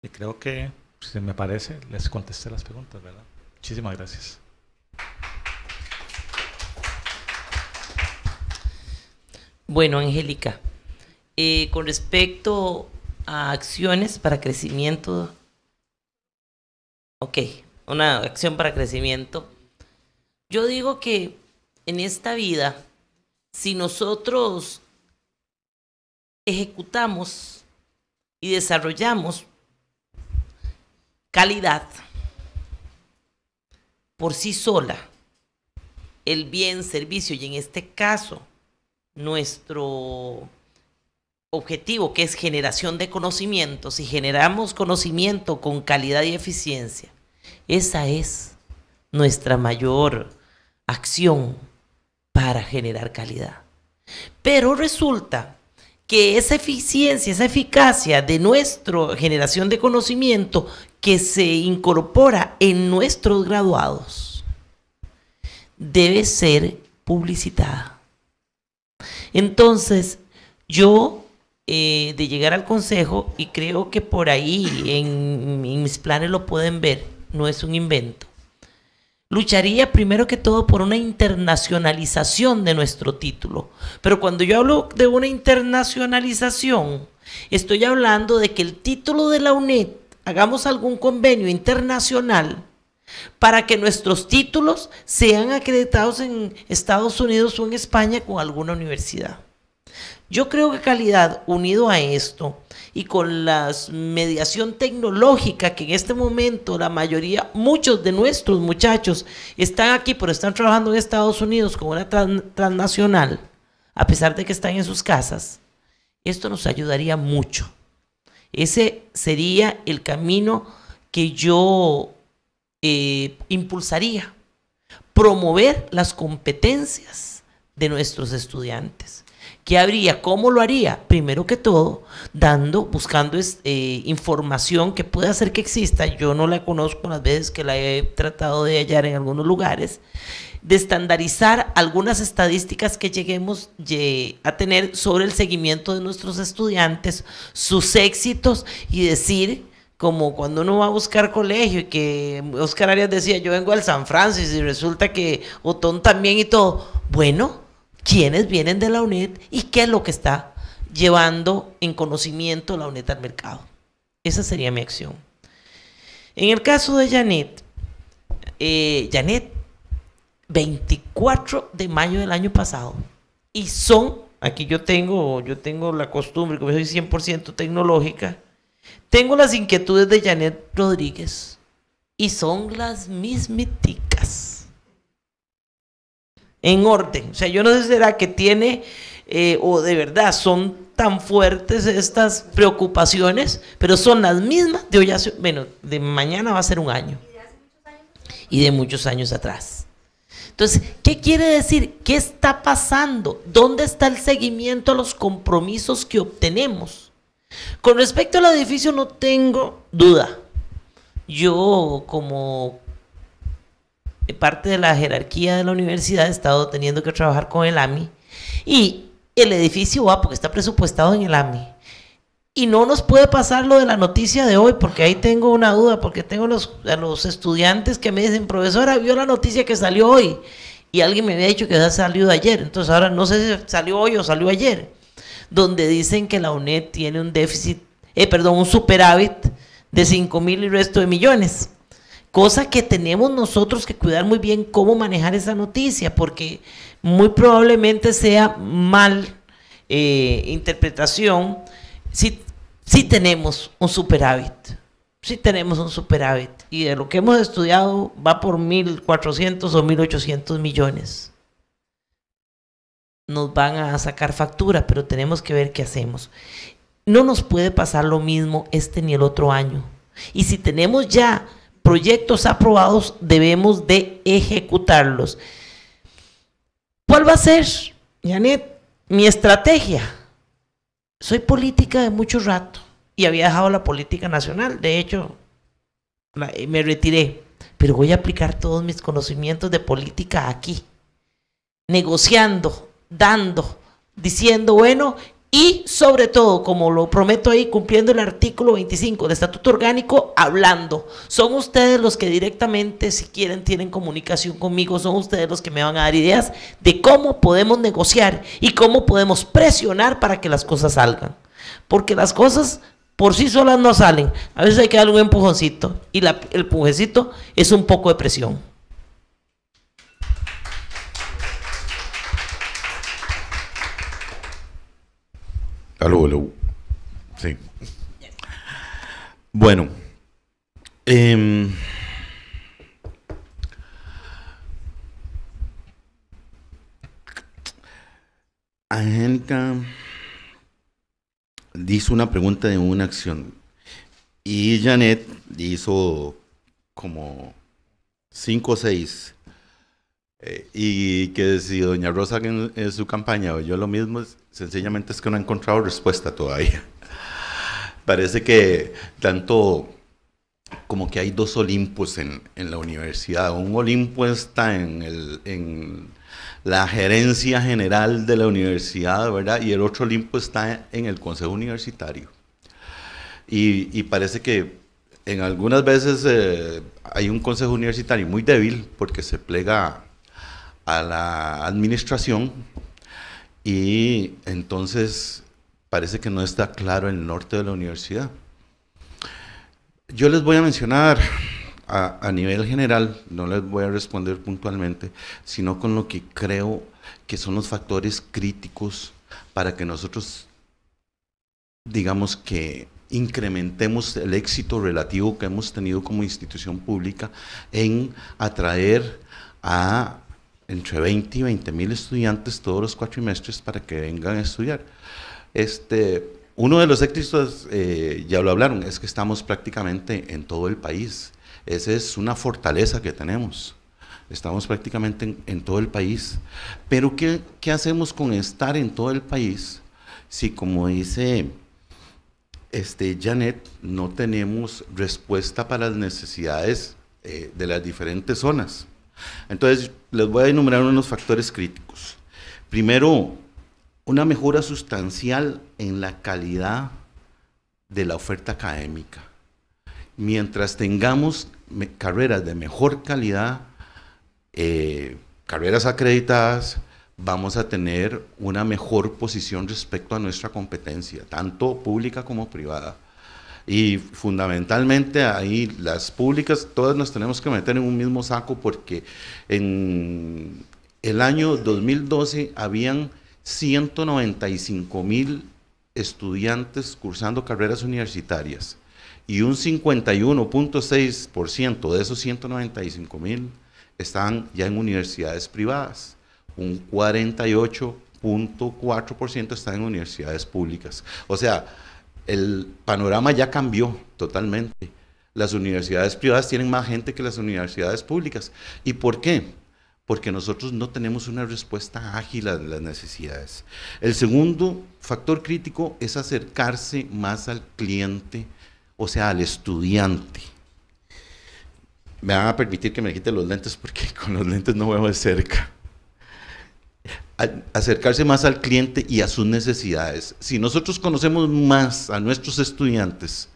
Y creo que, si me parece, les contesté las preguntas, ¿verdad? Muchísimas gracias. Bueno, Angélica, con respecto acciones para crecimiento. Ok, una acción para crecimiento. Yo digo que en esta vida, si nosotros ejecutamos y desarrollamos calidad por sí sola, el bien, servicio y en este caso nuestro objetivo que es generación de conocimiento, si generamos conocimiento con calidad y eficiencia, esa es nuestra mayor acción para generar calidad. Pero resulta que esa eficiencia, esa eficacia de nuestra generación de conocimiento que se incorpora en nuestros graduados debe ser publicitada. Entonces, yo eh, de llegar al consejo y creo que por ahí en, en mis planes lo pueden ver, no es un invento. Lucharía primero que todo por una internacionalización de nuestro título. Pero cuando yo hablo de una internacionalización, estoy hablando de que el título de la UNED hagamos algún convenio internacional para que nuestros títulos sean acreditados en Estados Unidos o en España con alguna universidad. Yo creo que calidad unido a esto y con la mediación tecnológica que en este momento la mayoría, muchos de nuestros muchachos están aquí, pero están trabajando en Estados Unidos como una transnacional, a pesar de que están en sus casas, esto nos ayudaría mucho. Ese sería el camino que yo eh, impulsaría, promover las competencias de nuestros estudiantes. ¿Qué habría? ¿Cómo lo haría? Primero que todo, dando, buscando eh, información que pueda hacer que exista. Yo no la conozco las veces que la he tratado de hallar en algunos lugares. De estandarizar algunas estadísticas que lleguemos a tener sobre el seguimiento de nuestros estudiantes, sus éxitos y decir como cuando uno va a buscar colegio y que Oscar Arias decía, yo vengo al San Francisco y resulta que Otón también y todo. Bueno, quiénes vienen de la UNED y qué es lo que está llevando en conocimiento la UNED al mercado. Esa sería mi acción. En el caso de Janet, eh, Janet, 24 de mayo del año pasado, y son, aquí yo tengo, yo tengo la costumbre, como soy 100% tecnológica, tengo las inquietudes de Janet Rodríguez, y son las mismiticas en orden. O sea, yo no sé si será que tiene eh, o de verdad son tan fuertes estas preocupaciones, pero son las mismas de hoy hace, bueno, de mañana va a ser un año y de muchos años atrás. Entonces, ¿qué quiere decir? ¿Qué está pasando? ¿Dónde está el seguimiento a los compromisos que obtenemos? Con respecto al edificio no tengo duda. Yo como eh, parte de la jerarquía de la universidad ha estado teniendo que trabajar con el AMI y el edificio va porque está presupuestado en el AMI. Y no nos puede pasar lo de la noticia de hoy, porque ahí tengo una duda, porque tengo los, a los estudiantes que me dicen, profesora, vio la noticia que salió hoy. Y alguien me había dicho que ya salió ayer, entonces ahora no sé si salió hoy o salió ayer, donde dicen que la UNED tiene un déficit, eh, perdón, un superávit de 5 mil y resto de millones. Cosa que tenemos nosotros que cuidar muy bien cómo manejar esa noticia, porque muy probablemente sea mal eh, interpretación si, si tenemos un superávit. Si tenemos un superávit. Y de lo que hemos estudiado va por 1.400 o 1.800 millones. Nos van a sacar factura, pero tenemos que ver qué hacemos. No nos puede pasar lo mismo este ni el otro año. Y si tenemos ya proyectos aprobados debemos de ejecutarlos. ¿Cuál va a ser, Janet, mi estrategia? Soy política de mucho rato y había dejado la política nacional. De hecho, eh, me retiré, pero voy a aplicar todos mis conocimientos de política aquí, negociando, dando, diciendo, bueno, y sobre todo, como lo prometo ahí, cumpliendo el artículo 25 de Estatuto Orgánico, hablando. Son ustedes los que directamente, si quieren, tienen comunicación conmigo, son ustedes los que me van a dar ideas de cómo podemos negociar y cómo podemos presionar para que las cosas salgan. Porque las cosas por sí solas no salen. A veces hay que darle un empujoncito y el empujecito es un poco de presión. Aló, aló. Sí. Bueno. Eh, em, hizo una pregunta de una acción y Janet hizo como cinco o seis. Eh, y que si doña Rosa en, su campaña o yo lo mismo, sencillamente es que no ha encontrado respuesta todavía. Parece que tanto como que hay dos Olimpos en, en la universidad. Un Olimpo está en, en la gerencia general de la universidad, ¿verdad? Y el otro Olimpo está en el consejo universitario. Y, parece que en algunas veces eh, hay un consejo universitario muy débil porque se plega a la administración y entonces parece que no está claro el norte de la universidad. Yo les voy a mencionar a, a, nivel general, no les voy a responder puntualmente, sino con lo que creo que son los factores críticos para que nosotros, digamos que incrementemos el éxito relativo que hemos tenido como institución pública en atraer a entre 20 y 20 mil estudiantes todos los cuatro cuatrimestres para que vengan a estudiar. Este, uno de los éxitos, eh, ya lo hablaron, es que estamos prácticamente en todo el país. Esa es una fortaleza que tenemos. Estamos prácticamente en, todo el país. Pero ¿qué, hacemos con estar en todo el país si, como dice este, Janet, no tenemos respuesta para las necesidades eh, de las diferentes zonas? Entonces, les voy a enumerar unos factores críticos. Primero, una mejora sustancial en la calidad de la oferta académica. Mientras tengamos carreras de mejor calidad, eh, carreras acreditadas, vamos a tener una mejor posición respecto a nuestra competencia, tanto pública como privada. Y fundamentalmente ahí las públicas, todas nos tenemos que meter en un mismo saco porque en el año 2012 habían 195 mil estudiantes cursando carreras universitarias y un 51.6% de esos 195 mil están ya en universidades privadas, un 48.4% están en universidades públicas. O sea, el panorama ya cambió totalmente. Las universidades privadas tienen más gente que las universidades públicas. ¿Y por qué? Porque nosotros no tenemos una respuesta ágil a las necesidades. El segundo factor crítico es acercarse más al cliente, o sea, al estudiante. Me van a permitir que me quite los lentes porque con los lentes no veo de cerca acercarse más al cliente y a sus necesidades. Si nosotros conocemos más a nuestros estudiantes,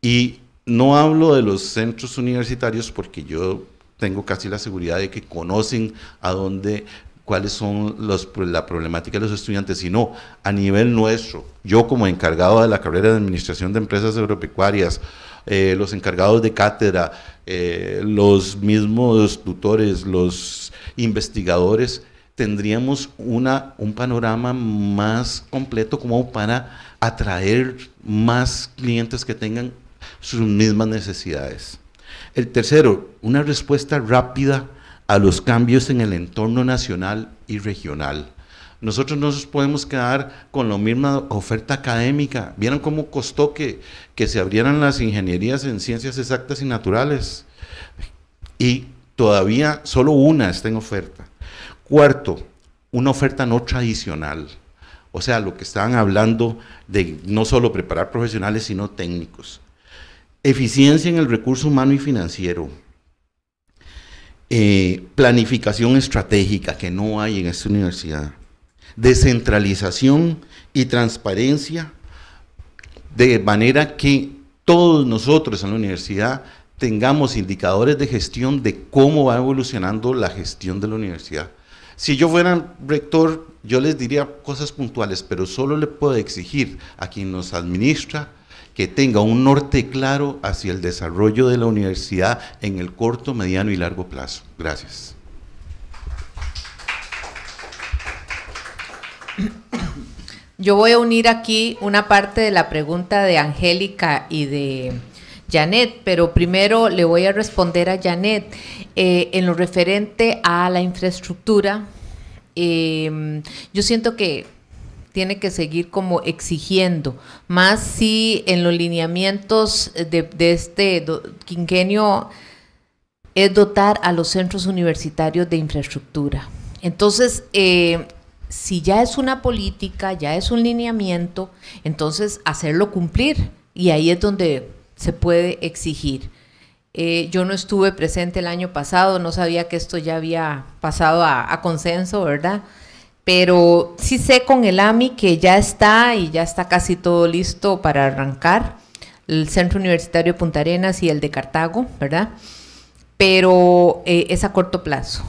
y no hablo de los centros universitarios porque yo tengo casi la seguridad de que conocen a dónde cuáles son los, la problemática de los estudiantes, sino a nivel nuestro, yo como encargado de la carrera de Administración de Empresas Agropecuarias, eh, los encargados de cátedra, eh, los mismos tutores, los investigadores, tendríamos una, un panorama más completo como para atraer más clientes que tengan sus mismas necesidades. El tercero, una respuesta rápida a los cambios en el entorno nacional y regional. Nosotros no nos podemos quedar con la misma oferta académica. Vieron cómo costó que, que se abrieran las ingenierías en ciencias exactas y naturales. Y todavía solo una está en oferta. Cuarto, una oferta no tradicional. O sea, lo que estaban hablando de no solo preparar profesionales, sino técnicos. Eficiencia en el recurso humano y financiero. Eh, planificación estratégica que no hay en esta universidad. Descentralización y transparencia de manera que todos nosotros en la universidad tengamos indicadores de gestión de cómo va evolucionando la gestión de la universidad. Si yo fuera rector, yo les diría cosas puntuales, pero solo le puedo exigir a quien nos administra que tenga un norte claro hacia el desarrollo de la universidad en el corto, mediano y largo plazo. Gracias. Yo voy a unir aquí una parte de la pregunta de Angélica y de Janet, pero primero le voy a responder a Janet eh, en lo referente a la infraestructura. Em, yo siento que tiene que seguir como exigiendo, más si en los lineamientos de, este quinquenio es dotar a los centros universitarios de infraestructura. Entonces, eh, si ya es una política, ya es un lineamiento, entonces hacerlo cumplir. Y ahí es donde se puede exigir. Eh, yo no estuve presente el año pasado, no sabía que esto ya había pasado a, consenso, ¿verdad? Pero sí sé con el AMI que ya está y ya está casi todo listo para arrancar, el Centro Universitario de Punta Arenas y el de Cartago, ¿verdad? Pero eh, es a corto plazo.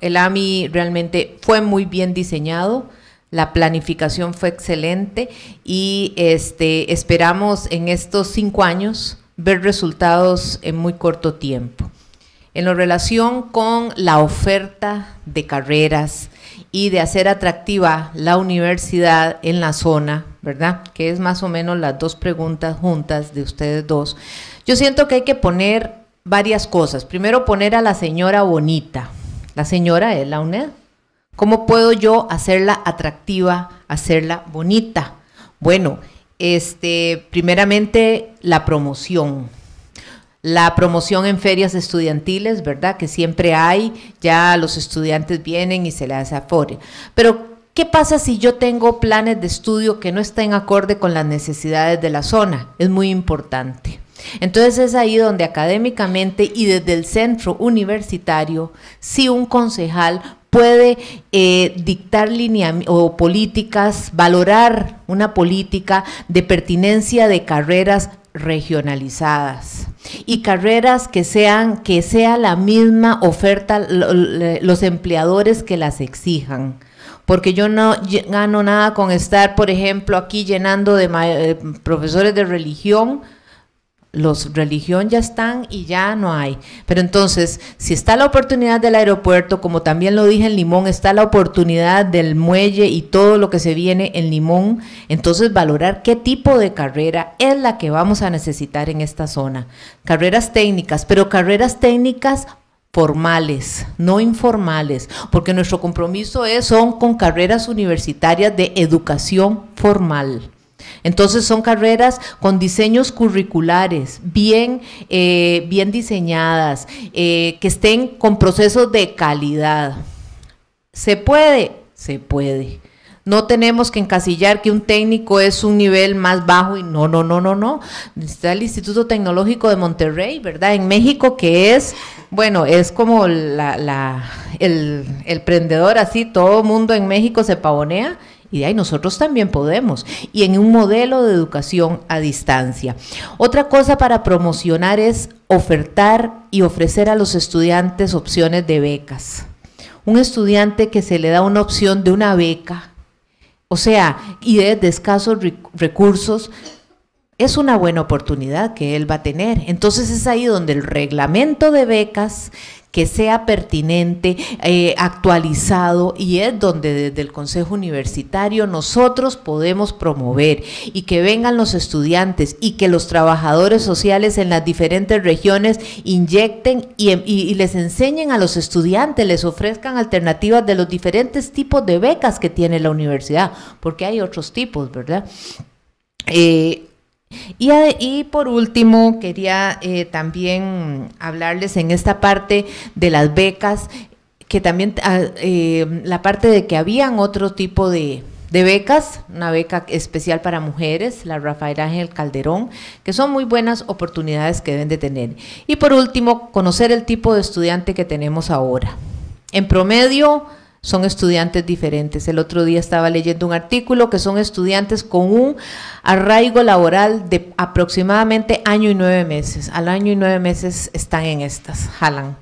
El AMI realmente fue muy bien diseñado la planificación fue excelente y este, esperamos en estos cinco años ver resultados en muy corto tiempo. En lo relación con la oferta de carreras y de hacer atractiva la universidad en la zona, ¿verdad? Que es más o menos las dos preguntas juntas de ustedes dos. Yo siento que hay que poner varias cosas. Primero, poner a la señora bonita. La señora es la UNED, ¿Cómo puedo yo hacerla atractiva, hacerla bonita? Bueno, este, primeramente la promoción. La promoción en ferias estudiantiles, ¿verdad? Que siempre hay, ya los estudiantes vienen y se les hace afore. Pero, ¿qué pasa si yo tengo planes de estudio que no estén acorde con las necesidades de la zona? Es muy importante. Entonces es ahí donde académicamente y desde el centro universitario, si un concejal puede eh, dictar o políticas, valorar una política de pertinencia de carreras regionalizadas y carreras que sean que sea la misma oferta los empleadores que las exijan porque yo no gano nada con estar por ejemplo aquí llenando de eh, profesores de religión los religión ya están y ya no hay. Pero entonces, si está la oportunidad del aeropuerto, como también lo dije en Limón, está la oportunidad del muelle y todo lo que se viene en Limón, entonces valorar qué tipo de carrera es la que vamos a necesitar en esta zona. Carreras técnicas, pero carreras técnicas formales, no informales, porque nuestro compromiso es son con carreras universitarias de educación formal. Entonces son carreras con diseños curriculares, bien, eh, bien diseñadas, eh, que estén con procesos de calidad. ¿Se puede? Se puede. No tenemos que encasillar que un técnico es un nivel más bajo y no, no, no, no, no. Está el Instituto Tecnológico de Monterrey, ¿verdad? En México, que es, bueno, es como el, el prendedor, así, todo mundo en México se pavonea y ahí nosotros también podemos. Y en un modelo de educación a distancia. Otra cosa para promocionar es ofertar y ofrecer a los estudiantes opciones de becas. Un estudiante que se le da una opción de una beca, o sea, y de escasos recursos, es una buena oportunidad que él va a tener. Entonces es ahí donde el reglamento de becas que sea pertinente, eh, actualizado y es donde desde el Consejo Universitario nosotros podemos promover y que vengan los estudiantes y que los trabajadores sociales en las diferentes regiones inyecten y, em, les enseñen a los estudiantes, les ofrezcan alternativas de los diferentes tipos de becas que tiene la universidad, porque hay otros tipos, ¿verdad? Eh, y, por último, quería eh, también hablarles en esta parte de las becas, que también ah, eh, la parte de que habían otro tipo de, de becas, una beca especial para mujeres, la Rafael Ángel Calderón, que son muy buenas oportunidades que deben de tener. Y por último, conocer el tipo de estudiante que tenemos ahora. En promedio, son estudiantes diferentes. El otro día estaba leyendo un artículo que son estudiantes con un arraigo laboral de aproximadamente año y nueve meses. Al año y nueve meses están en estas, jalan.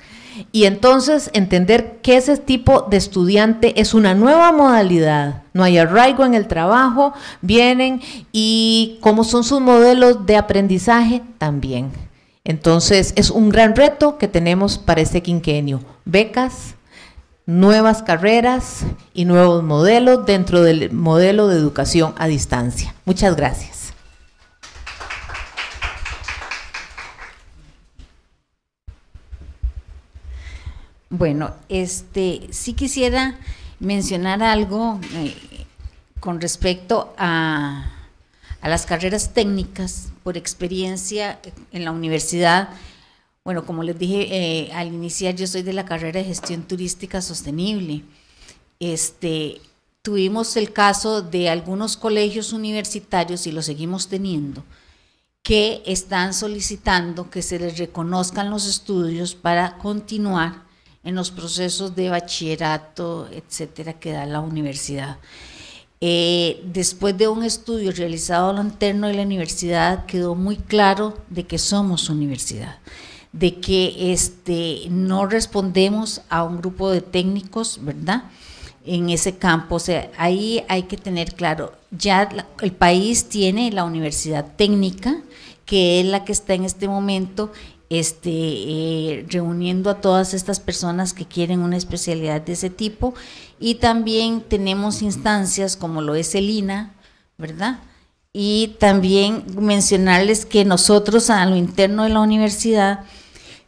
Y entonces entender que ese tipo de estudiante es una nueva modalidad. No hay arraigo en el trabajo, vienen y cómo son sus modelos de aprendizaje también. Entonces es un gran reto que tenemos para este quinquenio. Becas, nuevas carreras y nuevos modelos dentro del modelo de educación a distancia. Muchas gracias. Bueno, este sí quisiera mencionar algo eh, con respecto a las carreras técnicas por experiencia en la universidad bueno, como les dije eh, al iniciar, yo soy de la carrera de gestión turística sostenible. Este, tuvimos el caso de algunos colegios universitarios y lo seguimos teniendo, que están solicitando que se les reconozcan los estudios para continuar en los procesos de bachillerato, etcétera, que da la universidad. Eh, después de un estudio realizado a lo interno de la universidad, quedó muy claro de que somos universidad de que este, no respondemos a un grupo de técnicos, ¿verdad? En ese campo, o sea, ahí hay que tener claro, ya el país tiene la universidad técnica, que es la que está en este momento este, eh, reuniendo a todas estas personas que quieren una especialidad de ese tipo. Y también tenemos instancias como lo es el INA, ¿verdad? Y también mencionarles que nosotros a lo interno de la universidad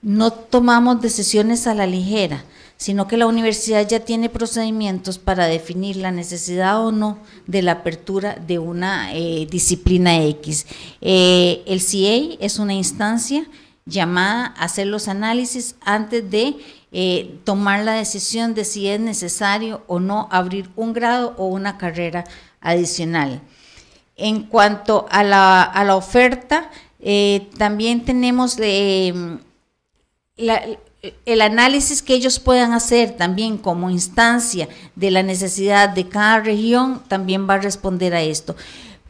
no tomamos decisiones a la ligera, sino que la universidad ya tiene procedimientos para definir la necesidad o no de la apertura de una eh, disciplina X. Eh, el CA es una instancia llamada a hacer los análisis antes de eh, tomar la decisión de si es necesario o no abrir un grado o una carrera adicional. En cuanto a la, a la oferta, también tenemos el análisis que ellos puedan hacer también como instancia de la necesidad de cada región también va a responder a esto.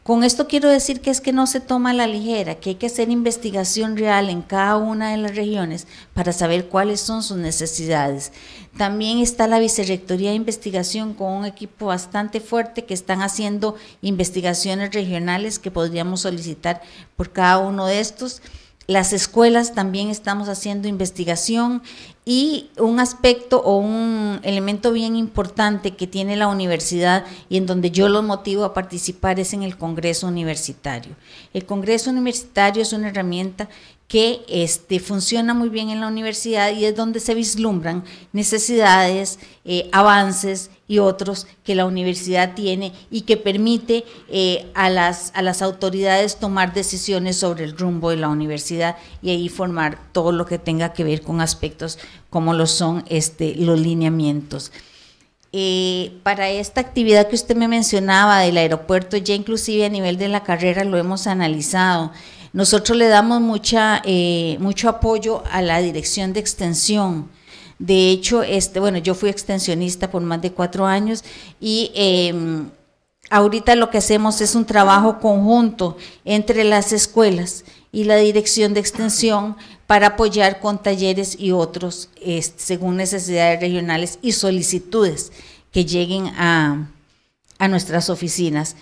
Con esto quiero decir que es que no se toma a la ligera, que hay que hacer investigación real en cada una de las regiones para saber cuáles son sus necesidades. También está la Vicerrectoría de Investigación con un equipo bastante fuerte que están haciendo investigaciones regionales que podríamos solicitar por cada uno de estos las escuelas también estamos haciendo investigación y un aspecto o un elemento bien importante que tiene la universidad y en donde yo los motivo a participar es en el Congreso Universitario. El Congreso Universitario es una herramienta que este, funciona muy bien en la universidad y es donde se vislumbran necesidades, eh, avances y otros que la universidad tiene y que permite eh, a, las, a las autoridades tomar decisiones sobre el rumbo de la universidad y ahí formar todo lo que tenga que ver con aspectos como lo son este, los lineamientos. Eh, para esta actividad que usted me mencionaba del aeropuerto, ya inclusive a nivel de la carrera lo hemos analizado. Nosotros le damos mucha, eh, mucho apoyo a la dirección de extensión. De hecho, este, bueno, yo fui extensionista por más de cuatro años y em, ahorita lo que hacemos es un trabajo conjunto entre las escuelas y la dirección de extensión para apoyar con talleres y otros según necesidades regionales y solicitudes que lleguen a, nuestras oficinas.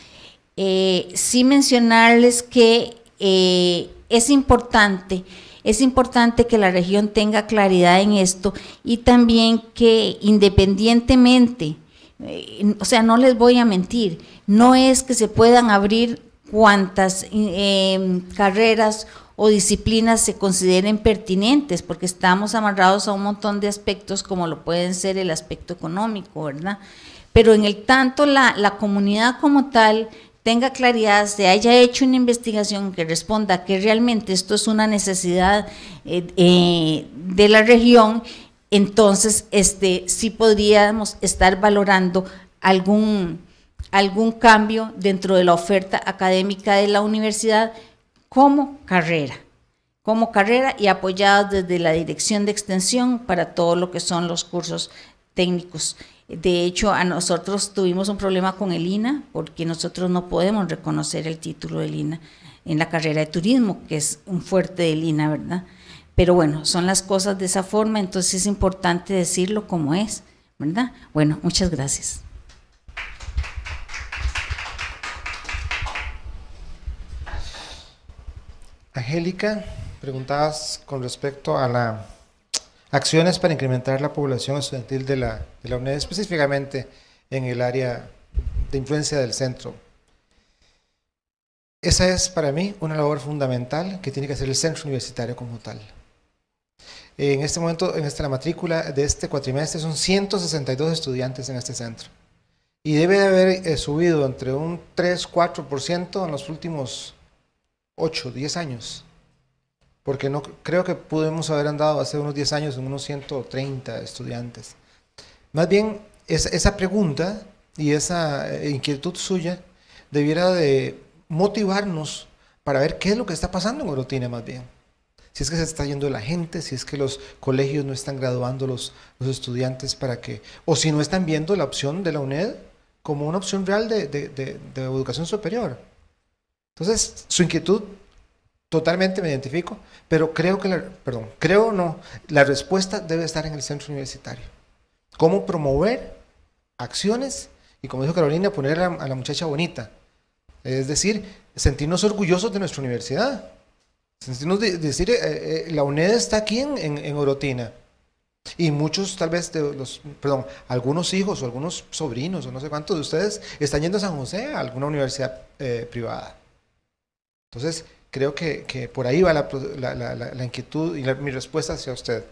Eh, Sin mencionarles que eh, es importante. Es importante que la región tenga claridad en esto y también que independientemente, eh, o sea, no les voy a mentir, no es que se puedan abrir cuantas eh, carreras o disciplinas se consideren pertinentes, porque estamos amarrados a un montón de aspectos como lo pueden ser el aspecto económico, ¿verdad? Pero en el tanto la, la comunidad como tal tenga claridad, se haya hecho una investigación que responda que realmente esto es una necesidad eh, eh, de la región, entonces este, sí podríamos estar valorando algún, algún cambio dentro de la oferta académica de la universidad como carrera como carrera y apoyado desde la Dirección de Extensión para todo lo que son los cursos técnicos. De hecho, a nosotros tuvimos un problema con el INA porque nosotros no podemos reconocer el título del INA en la carrera de turismo, que es un fuerte del INA, ¿verdad? Pero bueno, son las cosas de esa forma, entonces es importante decirlo como es, ¿verdad? Bueno, muchas gracias. Angélica, preguntabas con respecto a la acciones para incrementar la población estudiantil de la, de la UNED, específicamente en el área de influencia del centro. Esa es para mí una labor fundamental que tiene que hacer el centro universitario como tal. En este momento, en esta, la matrícula de este cuatrimestre son 162 estudiantes en este centro. Y debe de haber eh, subido entre un 3-4% en los últimos 8, 10 años porque no, creo que pudimos haber andado hace unos 10 años en unos 130 estudiantes. Más bien, es, esa pregunta y esa eh, inquietud suya debiera de motivarnos para ver qué es lo que está pasando en Orotina más bien. Si es que se está yendo la gente, si es que los colegios no están graduando los, los estudiantes para que, o si no están viendo la opción de la UNED como una opción real de, de educación superior. Entonces, su inquietud Totalmente me identifico, pero creo que la, perdón, creo no, la respuesta debe estar en el centro universitario. ¿Cómo promover acciones? Y como dijo Carolina, poner a, la muchacha bonita. Es decir, sentirnos orgullosos de nuestra universidad. Sentirnos decir, eh, eh, la UNED está aquí en, en, Orotina. Y muchos, tal vez, de los, perdón, algunos hijos o algunos sobrinos o no sé cuántos de ustedes están yendo a San José, a alguna universidad eh, privada. Entonces, Creo que, que por ahí va la, la, la, inquietud y mi respuesta hacia usted.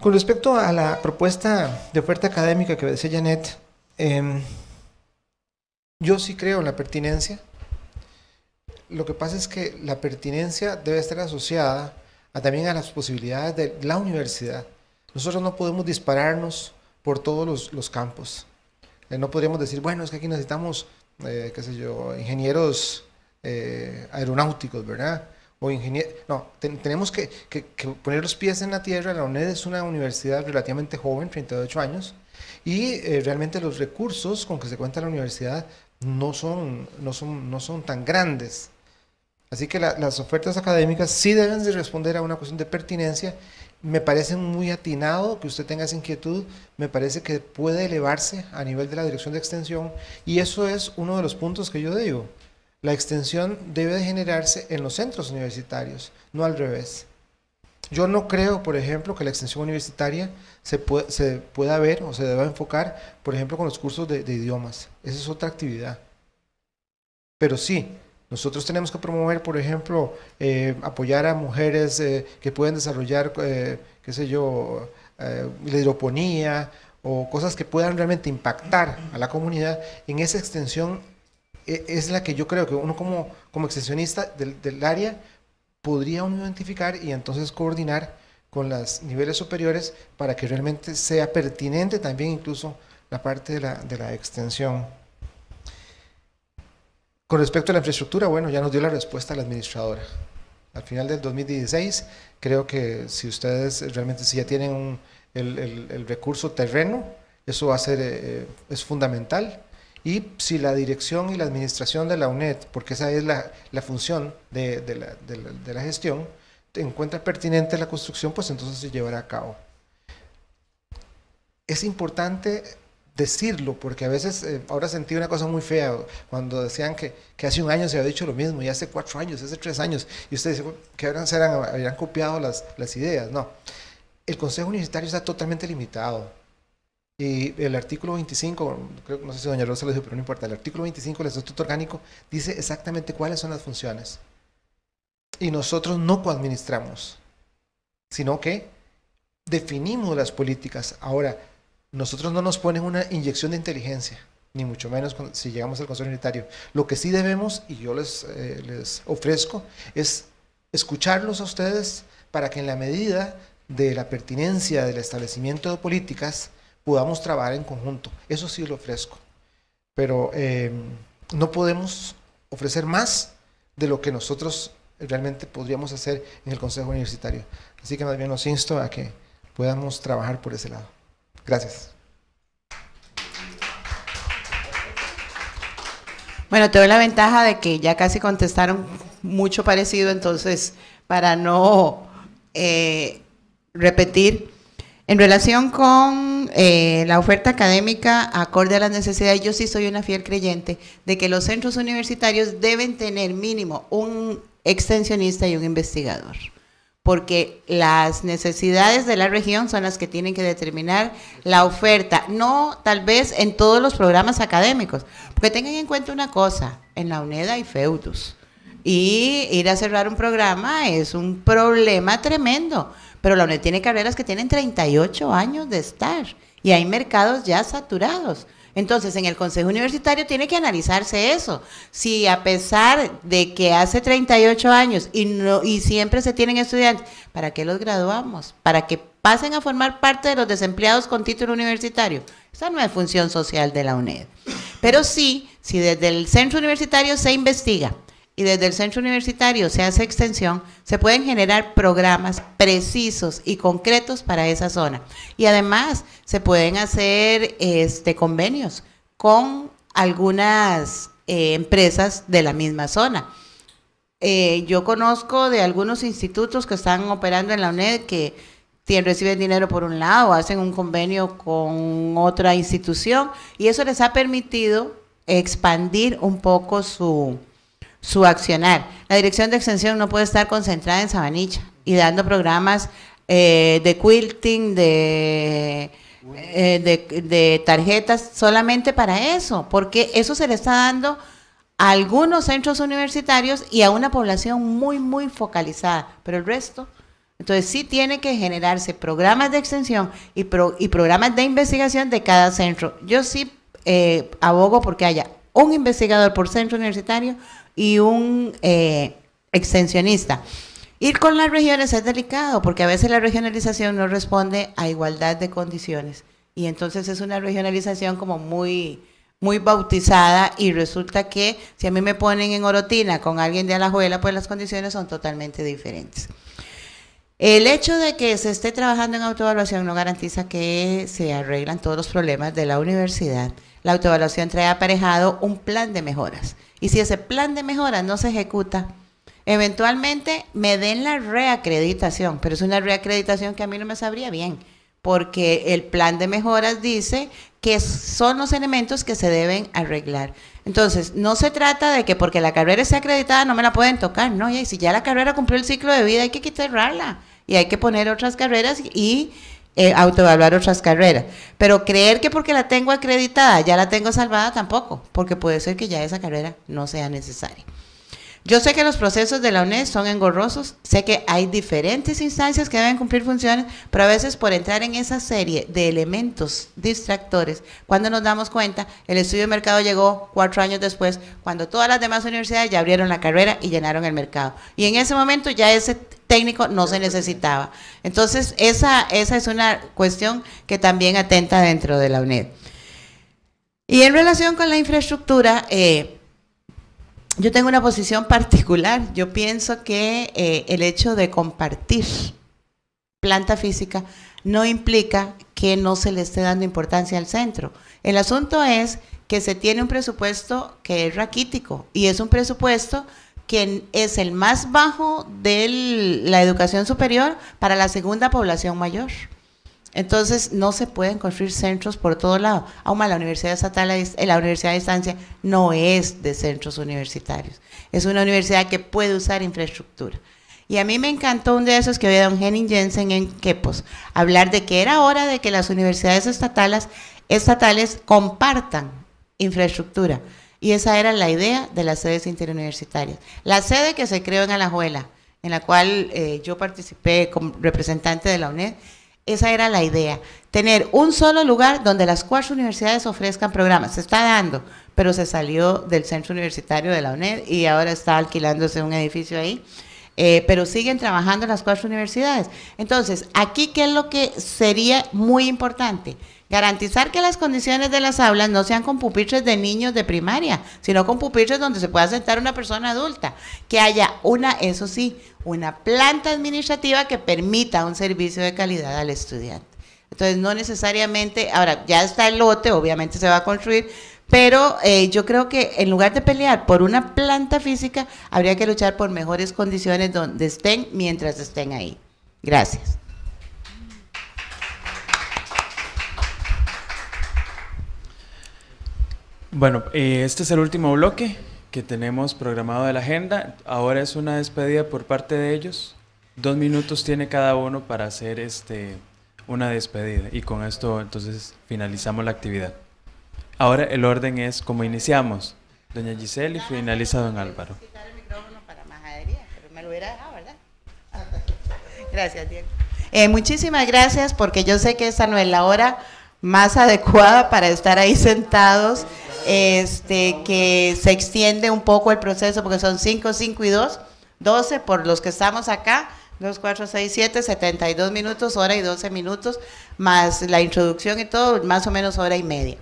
Con respecto a la propuesta de oferta académica que decía Janet, em, yo sí creo en la pertinencia. Lo que pasa es que la pertinencia debe estar asociada también a las posibilidades de la universidad. Nosotros no podemos dispararnos por todos los, los campos. Eh, no podríamos decir, bueno, es que aquí necesitamos, eh, qué sé yo, ingenieros eh, aeronáuticos, ¿verdad? O ingenieros. No, tenemos que, poner los pies en la tierra. La UNED es una universidad relativamente joven, 38 años, y eh, realmente los recursos con que se cuenta la universidad no son, no son, no son tan grandes. Así que las ofertas académicas sí deben de responder a una cuestión de pertinencia. Me parece muy atinado que usted tenga esa inquietud, me parece que puede elevarse a nivel de la dirección de extensión y eso es uno de los puntos que yo digo. La extensión debe de generarse en los centros universitarios, no al revés. Yo no creo, por ejemplo, que la extensión universitaria se, pueda ver o se deba enfocar, por ejemplo, con los cursos de, idiomas. Esa es otra actividad. Pero sí, nosotros tenemos que promover, por ejemplo, eh, apoyar a mujeres eh, que pueden desarrollar, eh, qué sé yo, la hidroponía o cosas que puedan realmente impactar a la comunidad en esa extensión e, es la que yo creo que uno como, como extensionista del, área podría uno identificar y entonces coordinar con los niveles superiores para que realmente sea pertinente también incluso la parte de la, extensión. Con respecto a la infraestructura, bueno, ya nos dio la respuesta la administradora. Al final del 2016, creo que si ustedes realmente si ya tienen el, recurso terreno, eso va a ser eh, es fundamental y si la dirección y la administración de la UNED, porque esa es la, función de, la, gestión, encuentra pertinente la construcción, pues entonces se llevará a cabo. Es importante decirlo, porque a veces, eh, ahora sentí una cosa muy fea, cuando decían que, hace un año se había dicho lo mismo, y hace cuatro años, hace tres años, y ustedes dicen que habrán, copiado las, las ideas. No, el Consejo Universitario está totalmente limitado y el artículo 25, creo, no sé si doña Rosa lo dijo, pero no importa, el artículo 25 del Estatuto Orgánico dice exactamente cuáles son las funciones. Y nosotros no coadministramos, sino que definimos las políticas. Ahora, nosotros no nos ponen una inyección de inteligencia, ni mucho menos si llegamos al Consejo Unitario. Lo que sí debemos, y yo les, eh, les ofrezco, es escucharlos a ustedes para que en la medida de la pertinencia del establecimiento de políticas, podamos trabajar en conjunto. Eso sí lo ofrezco. Pero eh, no podemos ofrecer más de lo que nosotros realmente podríamos hacer en el Consejo Universitario. Así que más bien los insto a que podamos trabajar por ese lado. Gracias. Bueno, tengo la ventaja de que ya casi contestaron mucho parecido, entonces, para no eh, repetir, en relación con eh, la oferta académica acorde a las necesidades, yo sí soy una fiel creyente de que los centros universitarios deben tener mínimo un extensionista y un investigador, porque las necesidades de la región son las que tienen que determinar la oferta, no tal vez en todos los programas académicos, porque tengan en cuenta una cosa, en la UNED hay feudos y ir a cerrar un programa es un problema tremendo pero la UNED tiene carreras que tienen 38 años de estar y hay mercados ya saturados. Entonces, en el Consejo Universitario tiene que analizarse eso. Si a pesar de que hace 38 años y, y siempre se tienen estudiantes, ¿para qué los graduamos? ¿Para que pasen a formar parte de los desempleados con título universitario? Esa no es función social de la UNED. Pero sí, si desde el centro universitario se investiga y desde el centro universitario se hace extensión, se pueden generar programas precisos y concretos para esa zona. Y además se pueden hacer este, convenios con algunas eh, empresas de la misma zona. Eh, yo conozco de algunos institutos que están operando en la UNED que reciben dinero por un lado, hacen un convenio con otra institución y eso les ha permitido expandir un poco su, su accionar. La dirección de extensión no puede estar concentrada en Sabanicha y dando programas eh, de quilting, eh, de, de, tarjetas, solamente para eso, porque eso se le está dando a algunos centros universitarios y a una población muy, muy focalizada, pero el resto... Entonces sí tiene que generarse programas de extensión y, y programas de investigación de cada centro. Yo sí eh, abogo porque haya un investigador por centro universitario y un eh, extensionista. Ir con las regiones es delicado porque a veces la regionalización no responde a igualdad de condiciones y entonces es una regionalización como muy muy bautizada y resulta que si a mí me ponen en Orotina con alguien de Alajuela, pues las condiciones son totalmente diferentes. El hecho de que se esté trabajando en autoevaluación no garantiza que se arreglan todos los problemas de la universidad la autoevaluación trae aparejado un plan de mejoras. Y si ese plan de mejoras no se ejecuta, eventualmente me den la reacreditación, pero es una reacreditación que a mí no me sabría bien, porque el plan de mejoras dice que son los elementos que se deben arreglar. Entonces, no se trata de que porque la carrera sea acreditada no me la pueden tocar, no, y si ya la carrera cumplió el ciclo de vida hay que quitarla y hay que poner otras carreras y eh, autoevaluar otras carreras. Pero creer que porque la tengo acreditada ya la tengo salvada tampoco, porque puede ser que ya esa carrera no sea necesaria. Yo sé que los procesos de la UNED son engorrosos, sé que hay diferentes instancias que deben cumplir funciones, pero a veces por entrar en esa serie de elementos distractores, cuando nos damos cuenta, el estudio de mercado llegó cuatro años después, cuando todas las demás universidades ya abrieron la carrera y llenaron el mercado. Y en ese momento ya ese, técnico no se necesitaba. Entonces, esa, es una cuestión que también atenta dentro de la UNED. Y en relación con la infraestructura, eh, yo tengo una posición particular. Yo pienso que eh, el hecho de compartir planta física no implica que no se le esté dando importancia al centro. El asunto es que se tiene un presupuesto que es raquítico y es un presupuesto quien es el más bajo de la educación superior para la segunda población mayor. Entonces, no se pueden construir centros por todo lado. Aún más, la Universidad Estatal, la Universidad de Distancia no es de centros universitarios. Es una universidad que puede usar infraestructura. Y a mí me encantó un de esos que había don Henning Jensen en Quepos, pues, hablar de que era hora de que las universidades estatales, estatales compartan infraestructura. Y esa era la idea de las sedes interuniversitarias. La sede que se creó en Alajuela, en la cual eh, yo participé como representante de la UNED, esa era la idea, tener un solo lugar donde las cuatro universidades ofrezcan programas. Se está dando, pero se salió del centro universitario de la UNED y ahora está alquilándose un edificio ahí. Eh, pero siguen trabajando las cuatro universidades. Entonces, aquí, ¿qué es lo que sería muy importante? Garantizar que las condiciones de las aulas no sean con pupitres de niños de primaria, sino con pupitres donde se pueda sentar una persona adulta. Que haya una, eso sí, una planta administrativa que permita un servicio de calidad al estudiante. Entonces, no necesariamente, ahora ya está el lote, obviamente se va a construir, pero eh, yo creo que en lugar de pelear por una planta física, habría que luchar por mejores condiciones donde estén mientras estén ahí. Gracias. Bueno, eh, este es el último bloque que tenemos programado de la agenda. Ahora es una despedida por parte de ellos. Dos minutos tiene cada uno para hacer este, una despedida. Y con esto entonces finalizamos la actividad. Ahora el orden es como iniciamos. Doña Giselle y finaliza don Álvaro. Gracias, muchísimas gracias porque yo sé que esta no es la hora más adecuada para estar ahí sentados este, que se extiende un poco el proceso porque son 5, 5 y 2, 12 por los que estamos acá, 2, 4, 6, 7, 72 minutos, hora y 12 minutos, más la introducción y todo, más o menos hora y media.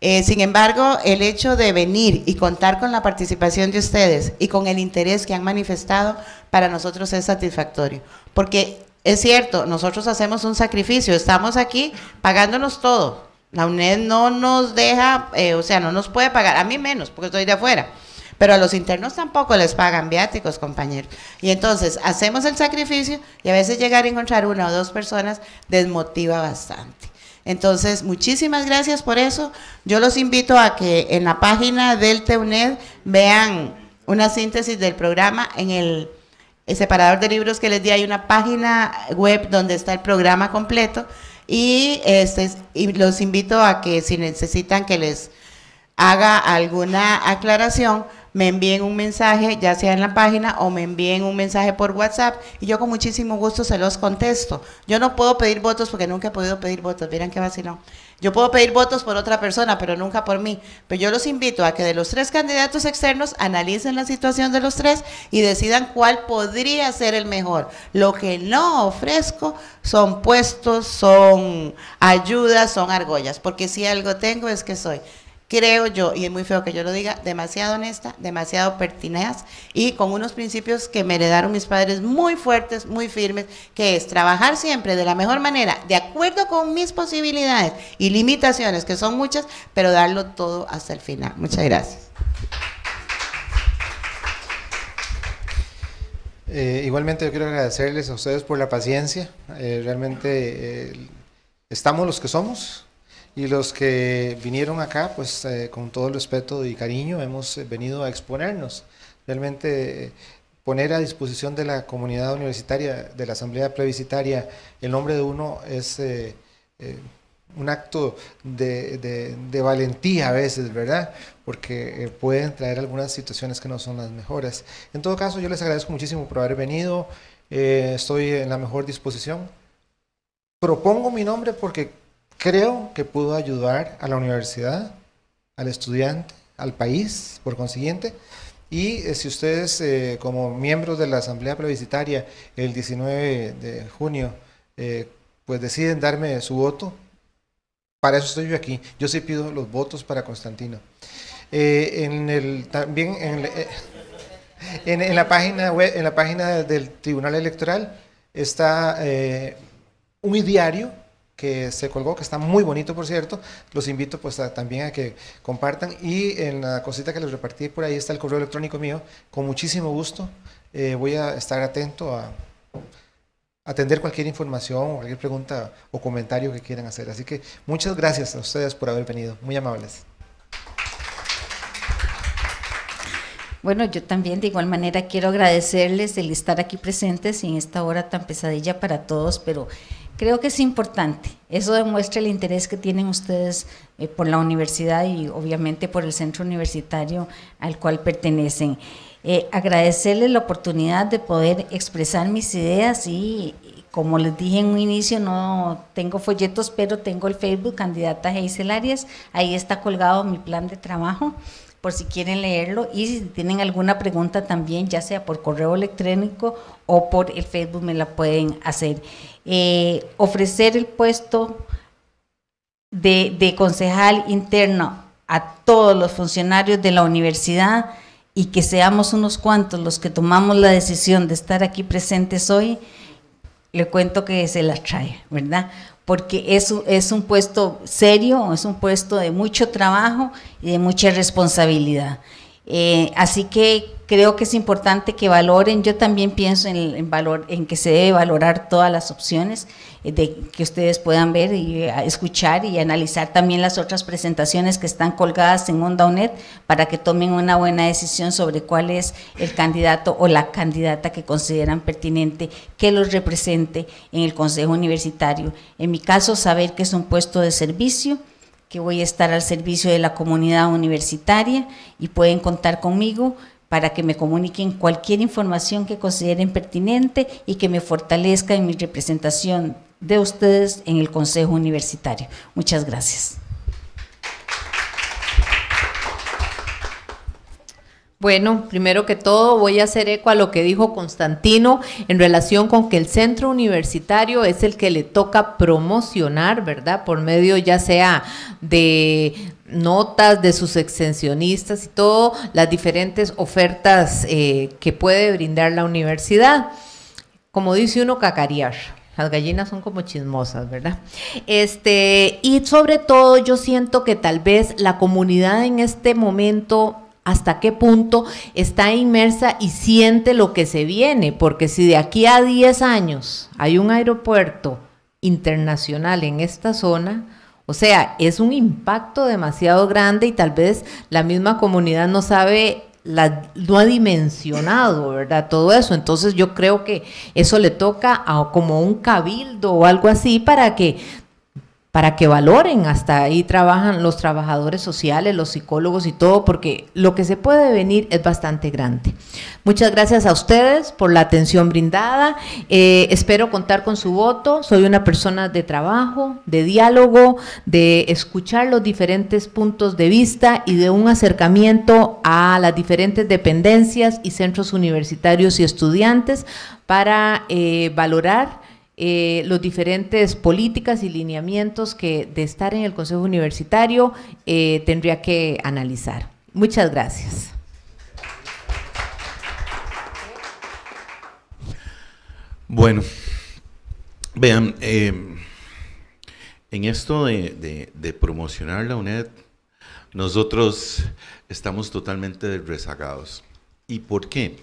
Eh, sin embargo, el hecho de venir y contar con la participación de ustedes y con el interés que han manifestado, para nosotros es satisfactorio. Porque es cierto, nosotros hacemos un sacrificio, estamos aquí pagándonos todo, la UNED no nos deja, eh, o sea, no nos puede pagar, a mí menos, porque estoy de afuera, pero a los internos tampoco les pagan viáticos, compañeros. Y entonces hacemos el sacrificio y a veces llegar a encontrar una o dos personas desmotiva bastante. Entonces, muchísimas gracias por eso. Yo los invito a que en la página del TUNED vean una síntesis del programa en el el separador de libros que les di, hay una página web donde está el programa completo y, este, y los invito a que si necesitan que les haga alguna aclaración, me envíen un mensaje, ya sea en la página o me envíen un mensaje por WhatsApp y yo con muchísimo gusto se los contesto. Yo no puedo pedir votos porque nunca he podido pedir votos, miren qué vacilón. Yo puedo pedir votos por otra persona, pero nunca por mí. Pero yo los invito a que de los tres candidatos externos analicen la situación de los tres y decidan cuál podría ser el mejor. Lo que no ofrezco son puestos, son ayudas, son argollas, porque si algo tengo es que soy creo yo, y es muy feo que yo lo diga, demasiado honesta, demasiado pertinaz y con unos principios que me heredaron mis padres muy fuertes, muy firmes, que es trabajar siempre de la mejor manera, de acuerdo con mis posibilidades y limitaciones, que son muchas, pero darlo todo hasta el final. Muchas gracias. Eh, igualmente yo quiero agradecerles a ustedes por la paciencia. Eh, realmente eh, estamos los que somos, y los que vinieron acá, pues eh, con todo el respeto y cariño, hemos eh, venido a exponernos. Realmente eh, poner a disposición de la comunidad universitaria, de la asamblea plebiscitaria, el nombre de uno es un acto de, valentía a veces, ¿verdad? Porque pueden traer algunas situaciones que no son las mejores. En todo caso, yo les agradezco muchísimo por haber venido. estoy en la mejor disposición. Propongo mi nombre porque creo que pudo ayudar a la universidad, al estudiante, al país, por consiguiente. Y eh, si ustedes, eh, como miembros de la Asamblea Plebiscitaria, el 19 de junio, eh, pues deciden darme su voto, para eso estoy yo aquí. Yo sí pido los votos para Constantino. en el, también en, la página web, en la página del Tribunal Electoral está un diario que se colgó, que está muy bonito, por cierto. Los invito pues también a que compartan. Y en la cosita que les repartí por ahí está el correo electrónico mío. Con muchísimo gusto eh, voy a estar atento a atender cualquier información o cualquier pregunta o comentario que quieran hacer. Así que muchas gracias a ustedes por haber venido. Muy amables. Bueno, yo también de igual manera quiero agradecerles el estar aquí presentes en esta hora tan pesadilla para todos, pero Creo que es importante. Eso demuestra el interés que tienen ustedes eh, por la universidad y obviamente por el centro universitario al cual pertenecen. Eh, agradecerles la oportunidad de poder expresar mis ideas y, como les dije en un inicio, no tengo folletos, pero tengo el Facebook Candidata Geisel Arias. Ahí está colgado mi plan de trabajo por si quieren leerlo y si tienen alguna pregunta también, ya sea por correo electrónico o por el Facebook, me la pueden hacer. Eh, ofrecer el puesto de, de concejal interno a todos los funcionarios de la universidad y que seamos unos cuantos los que tomamos la decisión de estar aquí presentes hoy, le cuento que se las trae, ¿verdad? porque es, es un puesto serio, es un puesto de mucho trabajo y de mucha responsabilidad. Eh, así que creo que es importante que valoren, yo también pienso en, valor, en que se debe valorar todas las opciones eh, de, que ustedes puedan ver y eh, escuchar y analizar también las otras presentaciones que están colgadas en Onda UNED para que tomen una buena decisión sobre cuál es el candidato o la candidata que consideran pertinente que los represente en el Consejo Universitario. En mi caso, saber que es un puesto de servicio que voy a estar al servicio de la comunidad universitaria y pueden contar conmigo para que me comuniquen cualquier información que consideren pertinente y que me fortalezca en mi representación de ustedes en el Consejo Universitario. Muchas gracias. Bueno, primero que todo voy a hacer eco a lo que dijo Constantino en relación con que el centro universitario es el que le toca promocionar, ¿verdad? Por medio ya sea de notas de sus extensionistas y todo, las diferentes ofertas eh, que puede brindar la universidad. Como dice uno, cacarear. Las gallinas son como chismosas, ¿verdad? Este, y sobre todo yo siento que tal vez la comunidad en este momento hasta qué punto está inmersa y siente lo que se viene, porque si de aquí a 10 años hay un aeropuerto internacional en esta zona, o sea, es un impacto demasiado grande y tal vez la misma comunidad no sabe, no ha dimensionado, ¿verdad? Todo eso. Entonces yo creo que eso le toca a, como un cabildo o algo así para que para que valoren, hasta ahí trabajan los trabajadores sociales, los psicólogos y todo, porque lo que se puede venir es bastante grande. Muchas gracias a ustedes por la atención brindada, eh, espero contar con su voto, soy una persona de trabajo, de diálogo, de escuchar los diferentes puntos de vista y de un acercamiento a las diferentes dependencias y centros universitarios y estudiantes para eh, valorar eh, los diferentes políticas y lineamientos que de estar en el Consejo Universitario eh, tendría que analizar. Muchas gracias. Bueno, vean, eh, en esto de promocionar la UNED, nosotros estamos totalmente rezagados. ¿Y por qué?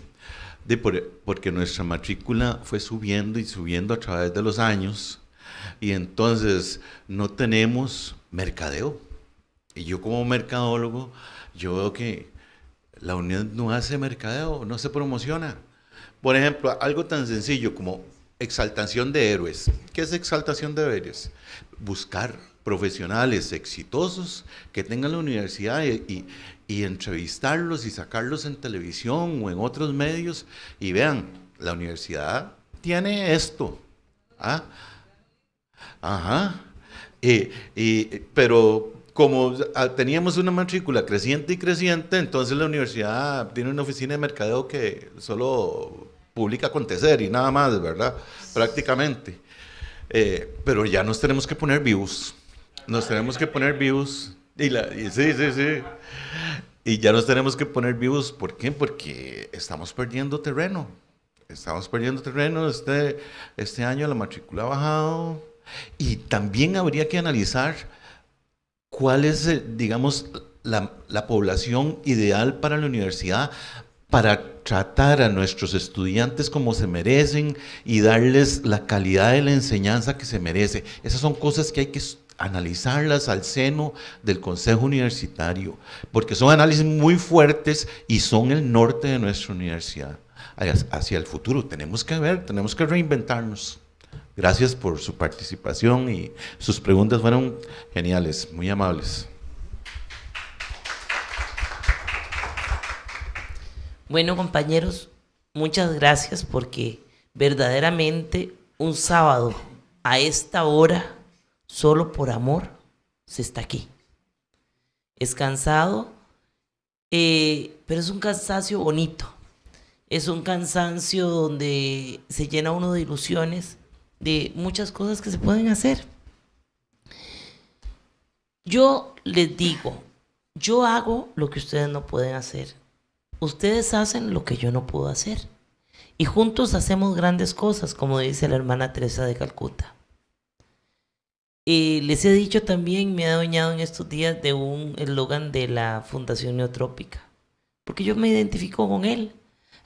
porque nuestra matrícula fue subiendo y subiendo a través de los años y entonces no tenemos mercadeo. Y yo como mercadólogo, yo veo que la Unión no hace mercadeo, no se promociona. Por ejemplo, algo tan sencillo como exaltación de héroes. ¿Qué es exaltación de héroes? Buscar profesionales exitosos que tengan la universidad y, y entrevistarlos y sacarlos en televisión o en otros medios y vean, la universidad tiene esto. ¿ah? Ajá. pero como teníamos una matrícula creciente y creciente, entonces la universidad tiene una oficina de mercadeo que solo publica acontecer y nada más, ¿verdad? Prácticamente. Eh, pero ya nos tenemos que poner vivos. Nos tenemos que poner vivos y, sí, sí, sí. Y ya nos tenemos que poner vivos. ¿Por qué? Porque estamos perdiendo terreno. Estamos perdiendo terreno. Este, este año la matrícula ha bajado. Y también habría que analizar cuál es, eh, digamos, la, la población ideal para la universidad para tratar a nuestros estudiantes como se merecen y darles la calidad de la enseñanza que se merece. Esas son cosas que hay que estudiar analizarlas al seno del Consejo Universitario, porque son análisis muy fuertes y son el norte de nuestra universidad hacia el futuro. Tenemos que ver, tenemos que reinventarnos. Gracias por su participación y sus preguntas fueron geniales, muy amables. Bueno, compañeros, muchas gracias porque verdaderamente un sábado a esta hora Solo por amor se está aquí. Es cansado, eh, pero es un cansancio bonito. Es un cansancio donde se llena uno de ilusiones, de muchas cosas que se pueden hacer. Yo les digo, yo hago lo que ustedes no pueden hacer. Ustedes hacen lo que yo no puedo hacer. Y juntos hacemos grandes cosas, como dice la hermana Teresa de Calcuta. Y eh, les he dicho también, me ha adueñado en estos días de un eslogan de la Fundación Neotrópica, porque yo me identifico con él.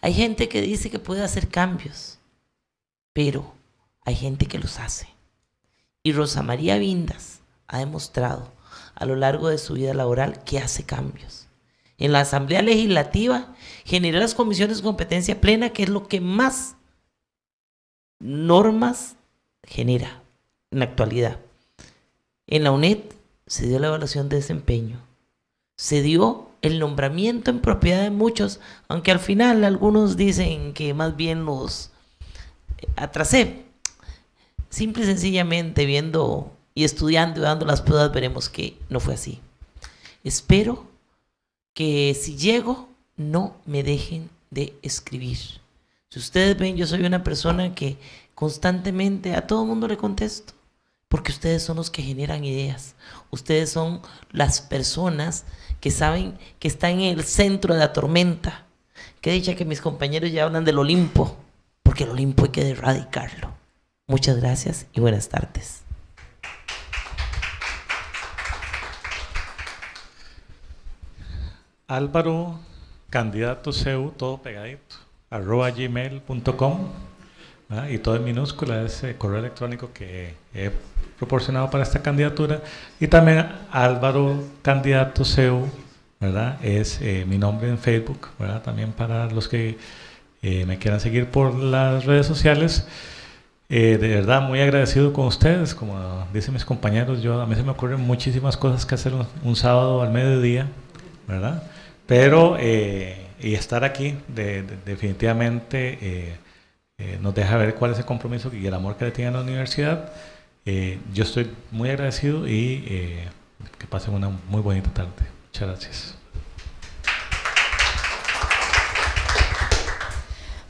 Hay gente que dice que puede hacer cambios, pero hay gente que los hace. Y Rosa María Vindas ha demostrado a lo largo de su vida laboral que hace cambios. En la Asamblea Legislativa genera las comisiones de competencia plena, que es lo que más normas genera en la actualidad en la UNED se dio la evaluación de desempeño. Se dio el nombramiento en propiedad de muchos, aunque al final algunos dicen que más bien los eh, atrasé. Simple y sencillamente viendo y estudiando y dando las pruebas veremos que no fue así. Espero que si llego no me dejen de escribir. Si ustedes ven, yo soy una persona que constantemente a todo mundo le contesto porque ustedes son los que generan ideas, ustedes son las personas que saben que están en el centro de la tormenta. Que dicha que mis compañeros ya hablan del Olimpo, porque el Olimpo hay que erradicarlo. Muchas gracias y buenas tardes. Álvaro, candidato CEU, todo pegadito, arroba gmail.com y todo en minúscula ese eh, correo electrónico que he proporcionado para esta candidatura. Y también Álvaro Candidato CEU, ¿verdad? Es eh, mi nombre en Facebook, ¿verdad? También para los que eh, me quieran seguir por las redes sociales. Eh, de verdad, muy agradecido con ustedes. Como dicen mis compañeros, yo a mí se me ocurren muchísimas cosas que hacer un, sábado al mediodía, ¿verdad? Pero, y estar aquí, definitivamente, nos deja ver cuál es el compromiso y el amor que le tiene a la universidad. Eh, yo estoy muy agradecido y eh, que pasen una muy bonita tarde. Muchas gracias.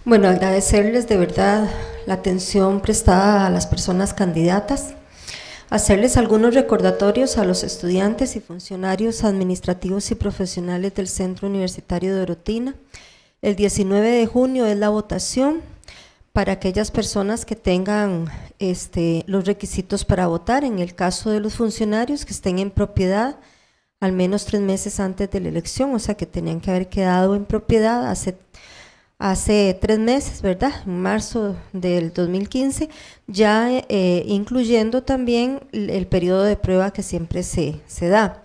Bueno, agradecerles de verdad la atención prestada a las personas candidatas, hacerles algunos recordatorios a los estudiantes y funcionarios administrativos y profesionales del Centro Universitario de Orotina. El 19 de junio es la votación para aquellas personas que tengan este, los requisitos para votar. En el caso de los funcionarios que estén en propiedad al menos tres meses antes de la elección, o sea que tenían que haber quedado en propiedad hace, tres meses, ¿verdad? En marzo del 2015, ya eh, incluyendo también el, el periodo de prueba que siempre se, se da.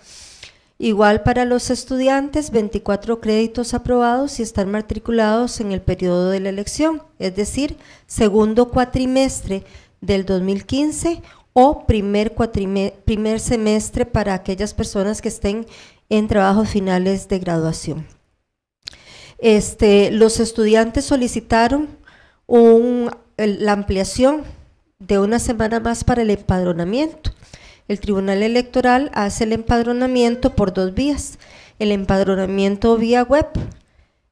Igual para los estudiantes, 24 créditos aprobados y están matriculados en el periodo de la elección, es decir, segundo cuatrimestre del 2015 o primer, primer semestre para aquellas personas que estén en trabajos finales de graduación. Este, los estudiantes solicitaron la ampliación de una semana más para el empadronamiento el Tribunal Electoral hace el empadronamiento por dos vías, el empadronamiento vía web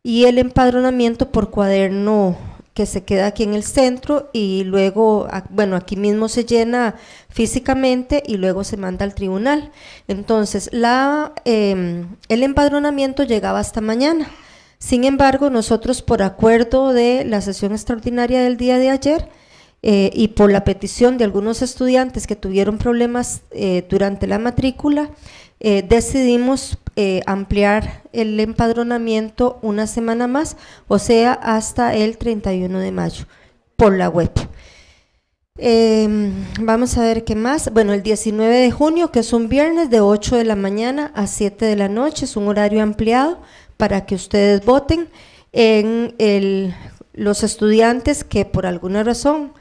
y el empadronamiento por cuaderno que se queda aquí en el centro y luego, bueno, aquí mismo se llena físicamente y luego se manda al tribunal. Entonces, la, em, el empadronamiento llegaba hasta mañana. Sin embargo, nosotros por acuerdo de la sesión extraordinaria del día de ayer, eh, y por la petición de algunos estudiantes que tuvieron problemas eh, durante la matrícula, eh, decidimos ampliar el empadronamiento una semana más, o sea, hasta el 31 de mayo, por la web. Em, vamos a ver qué más. Bueno, el 19 de junio, que es un viernes de 8 de la mañana a 7 de la noche, es un horario ampliado para que ustedes voten en los estudiantes que por alguna razón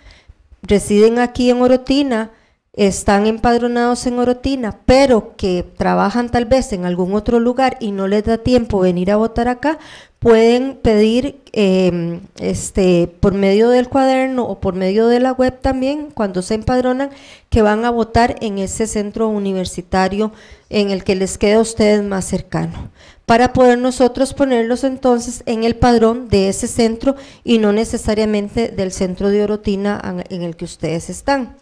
residen aquí en Orotina, están empadronados en Orotina, pero que trabajan tal vez en algún otro lugar y no les da tiempo venir a votar acá, pueden pedir Em, este, por medio del cuaderno o por medio de la web también, cuando se empadronan, que van a votar en ese centro universitario en el que les quede a ustedes más cercano, para poder nosotros ponerlos entonces en el padrón de ese centro y no necesariamente del centro de Orotina en el que ustedes están.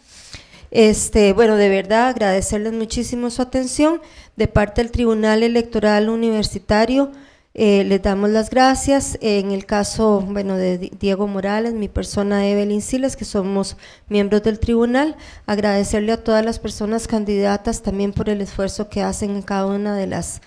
Este, bueno, de verdad agradecerles muchísimo su atención de parte del Tribunal Electoral Universitario. Eh, les damos las gracias. En el caso bueno, de Diego Morales, mi persona Evelyn Silas, que somos miembros del tribunal, agradecerle a todas las personas candidatas también por el esfuerzo que hacen en cada una de las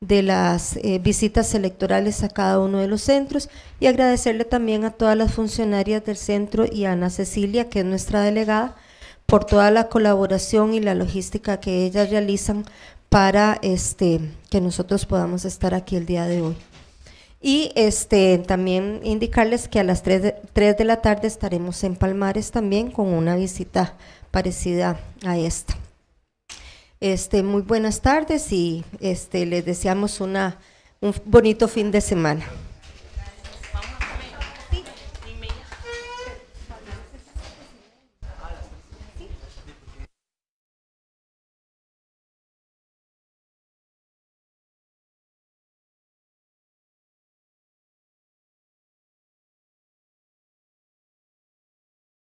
de las eh, visitas electorales a cada uno de los centros y agradecerle también a todas las funcionarias del centro y a Ana Cecilia, que es nuestra delegada, por toda la colaboración y la logística que ellas realizan para este, que nosotros podamos estar aquí el día de hoy. Y este, también indicarles que a las 3 de, la tarde estaremos en Palmares también con una visita parecida a esta. Este, muy buenas tardes y este, les deseamos una, un bonito fin de semana.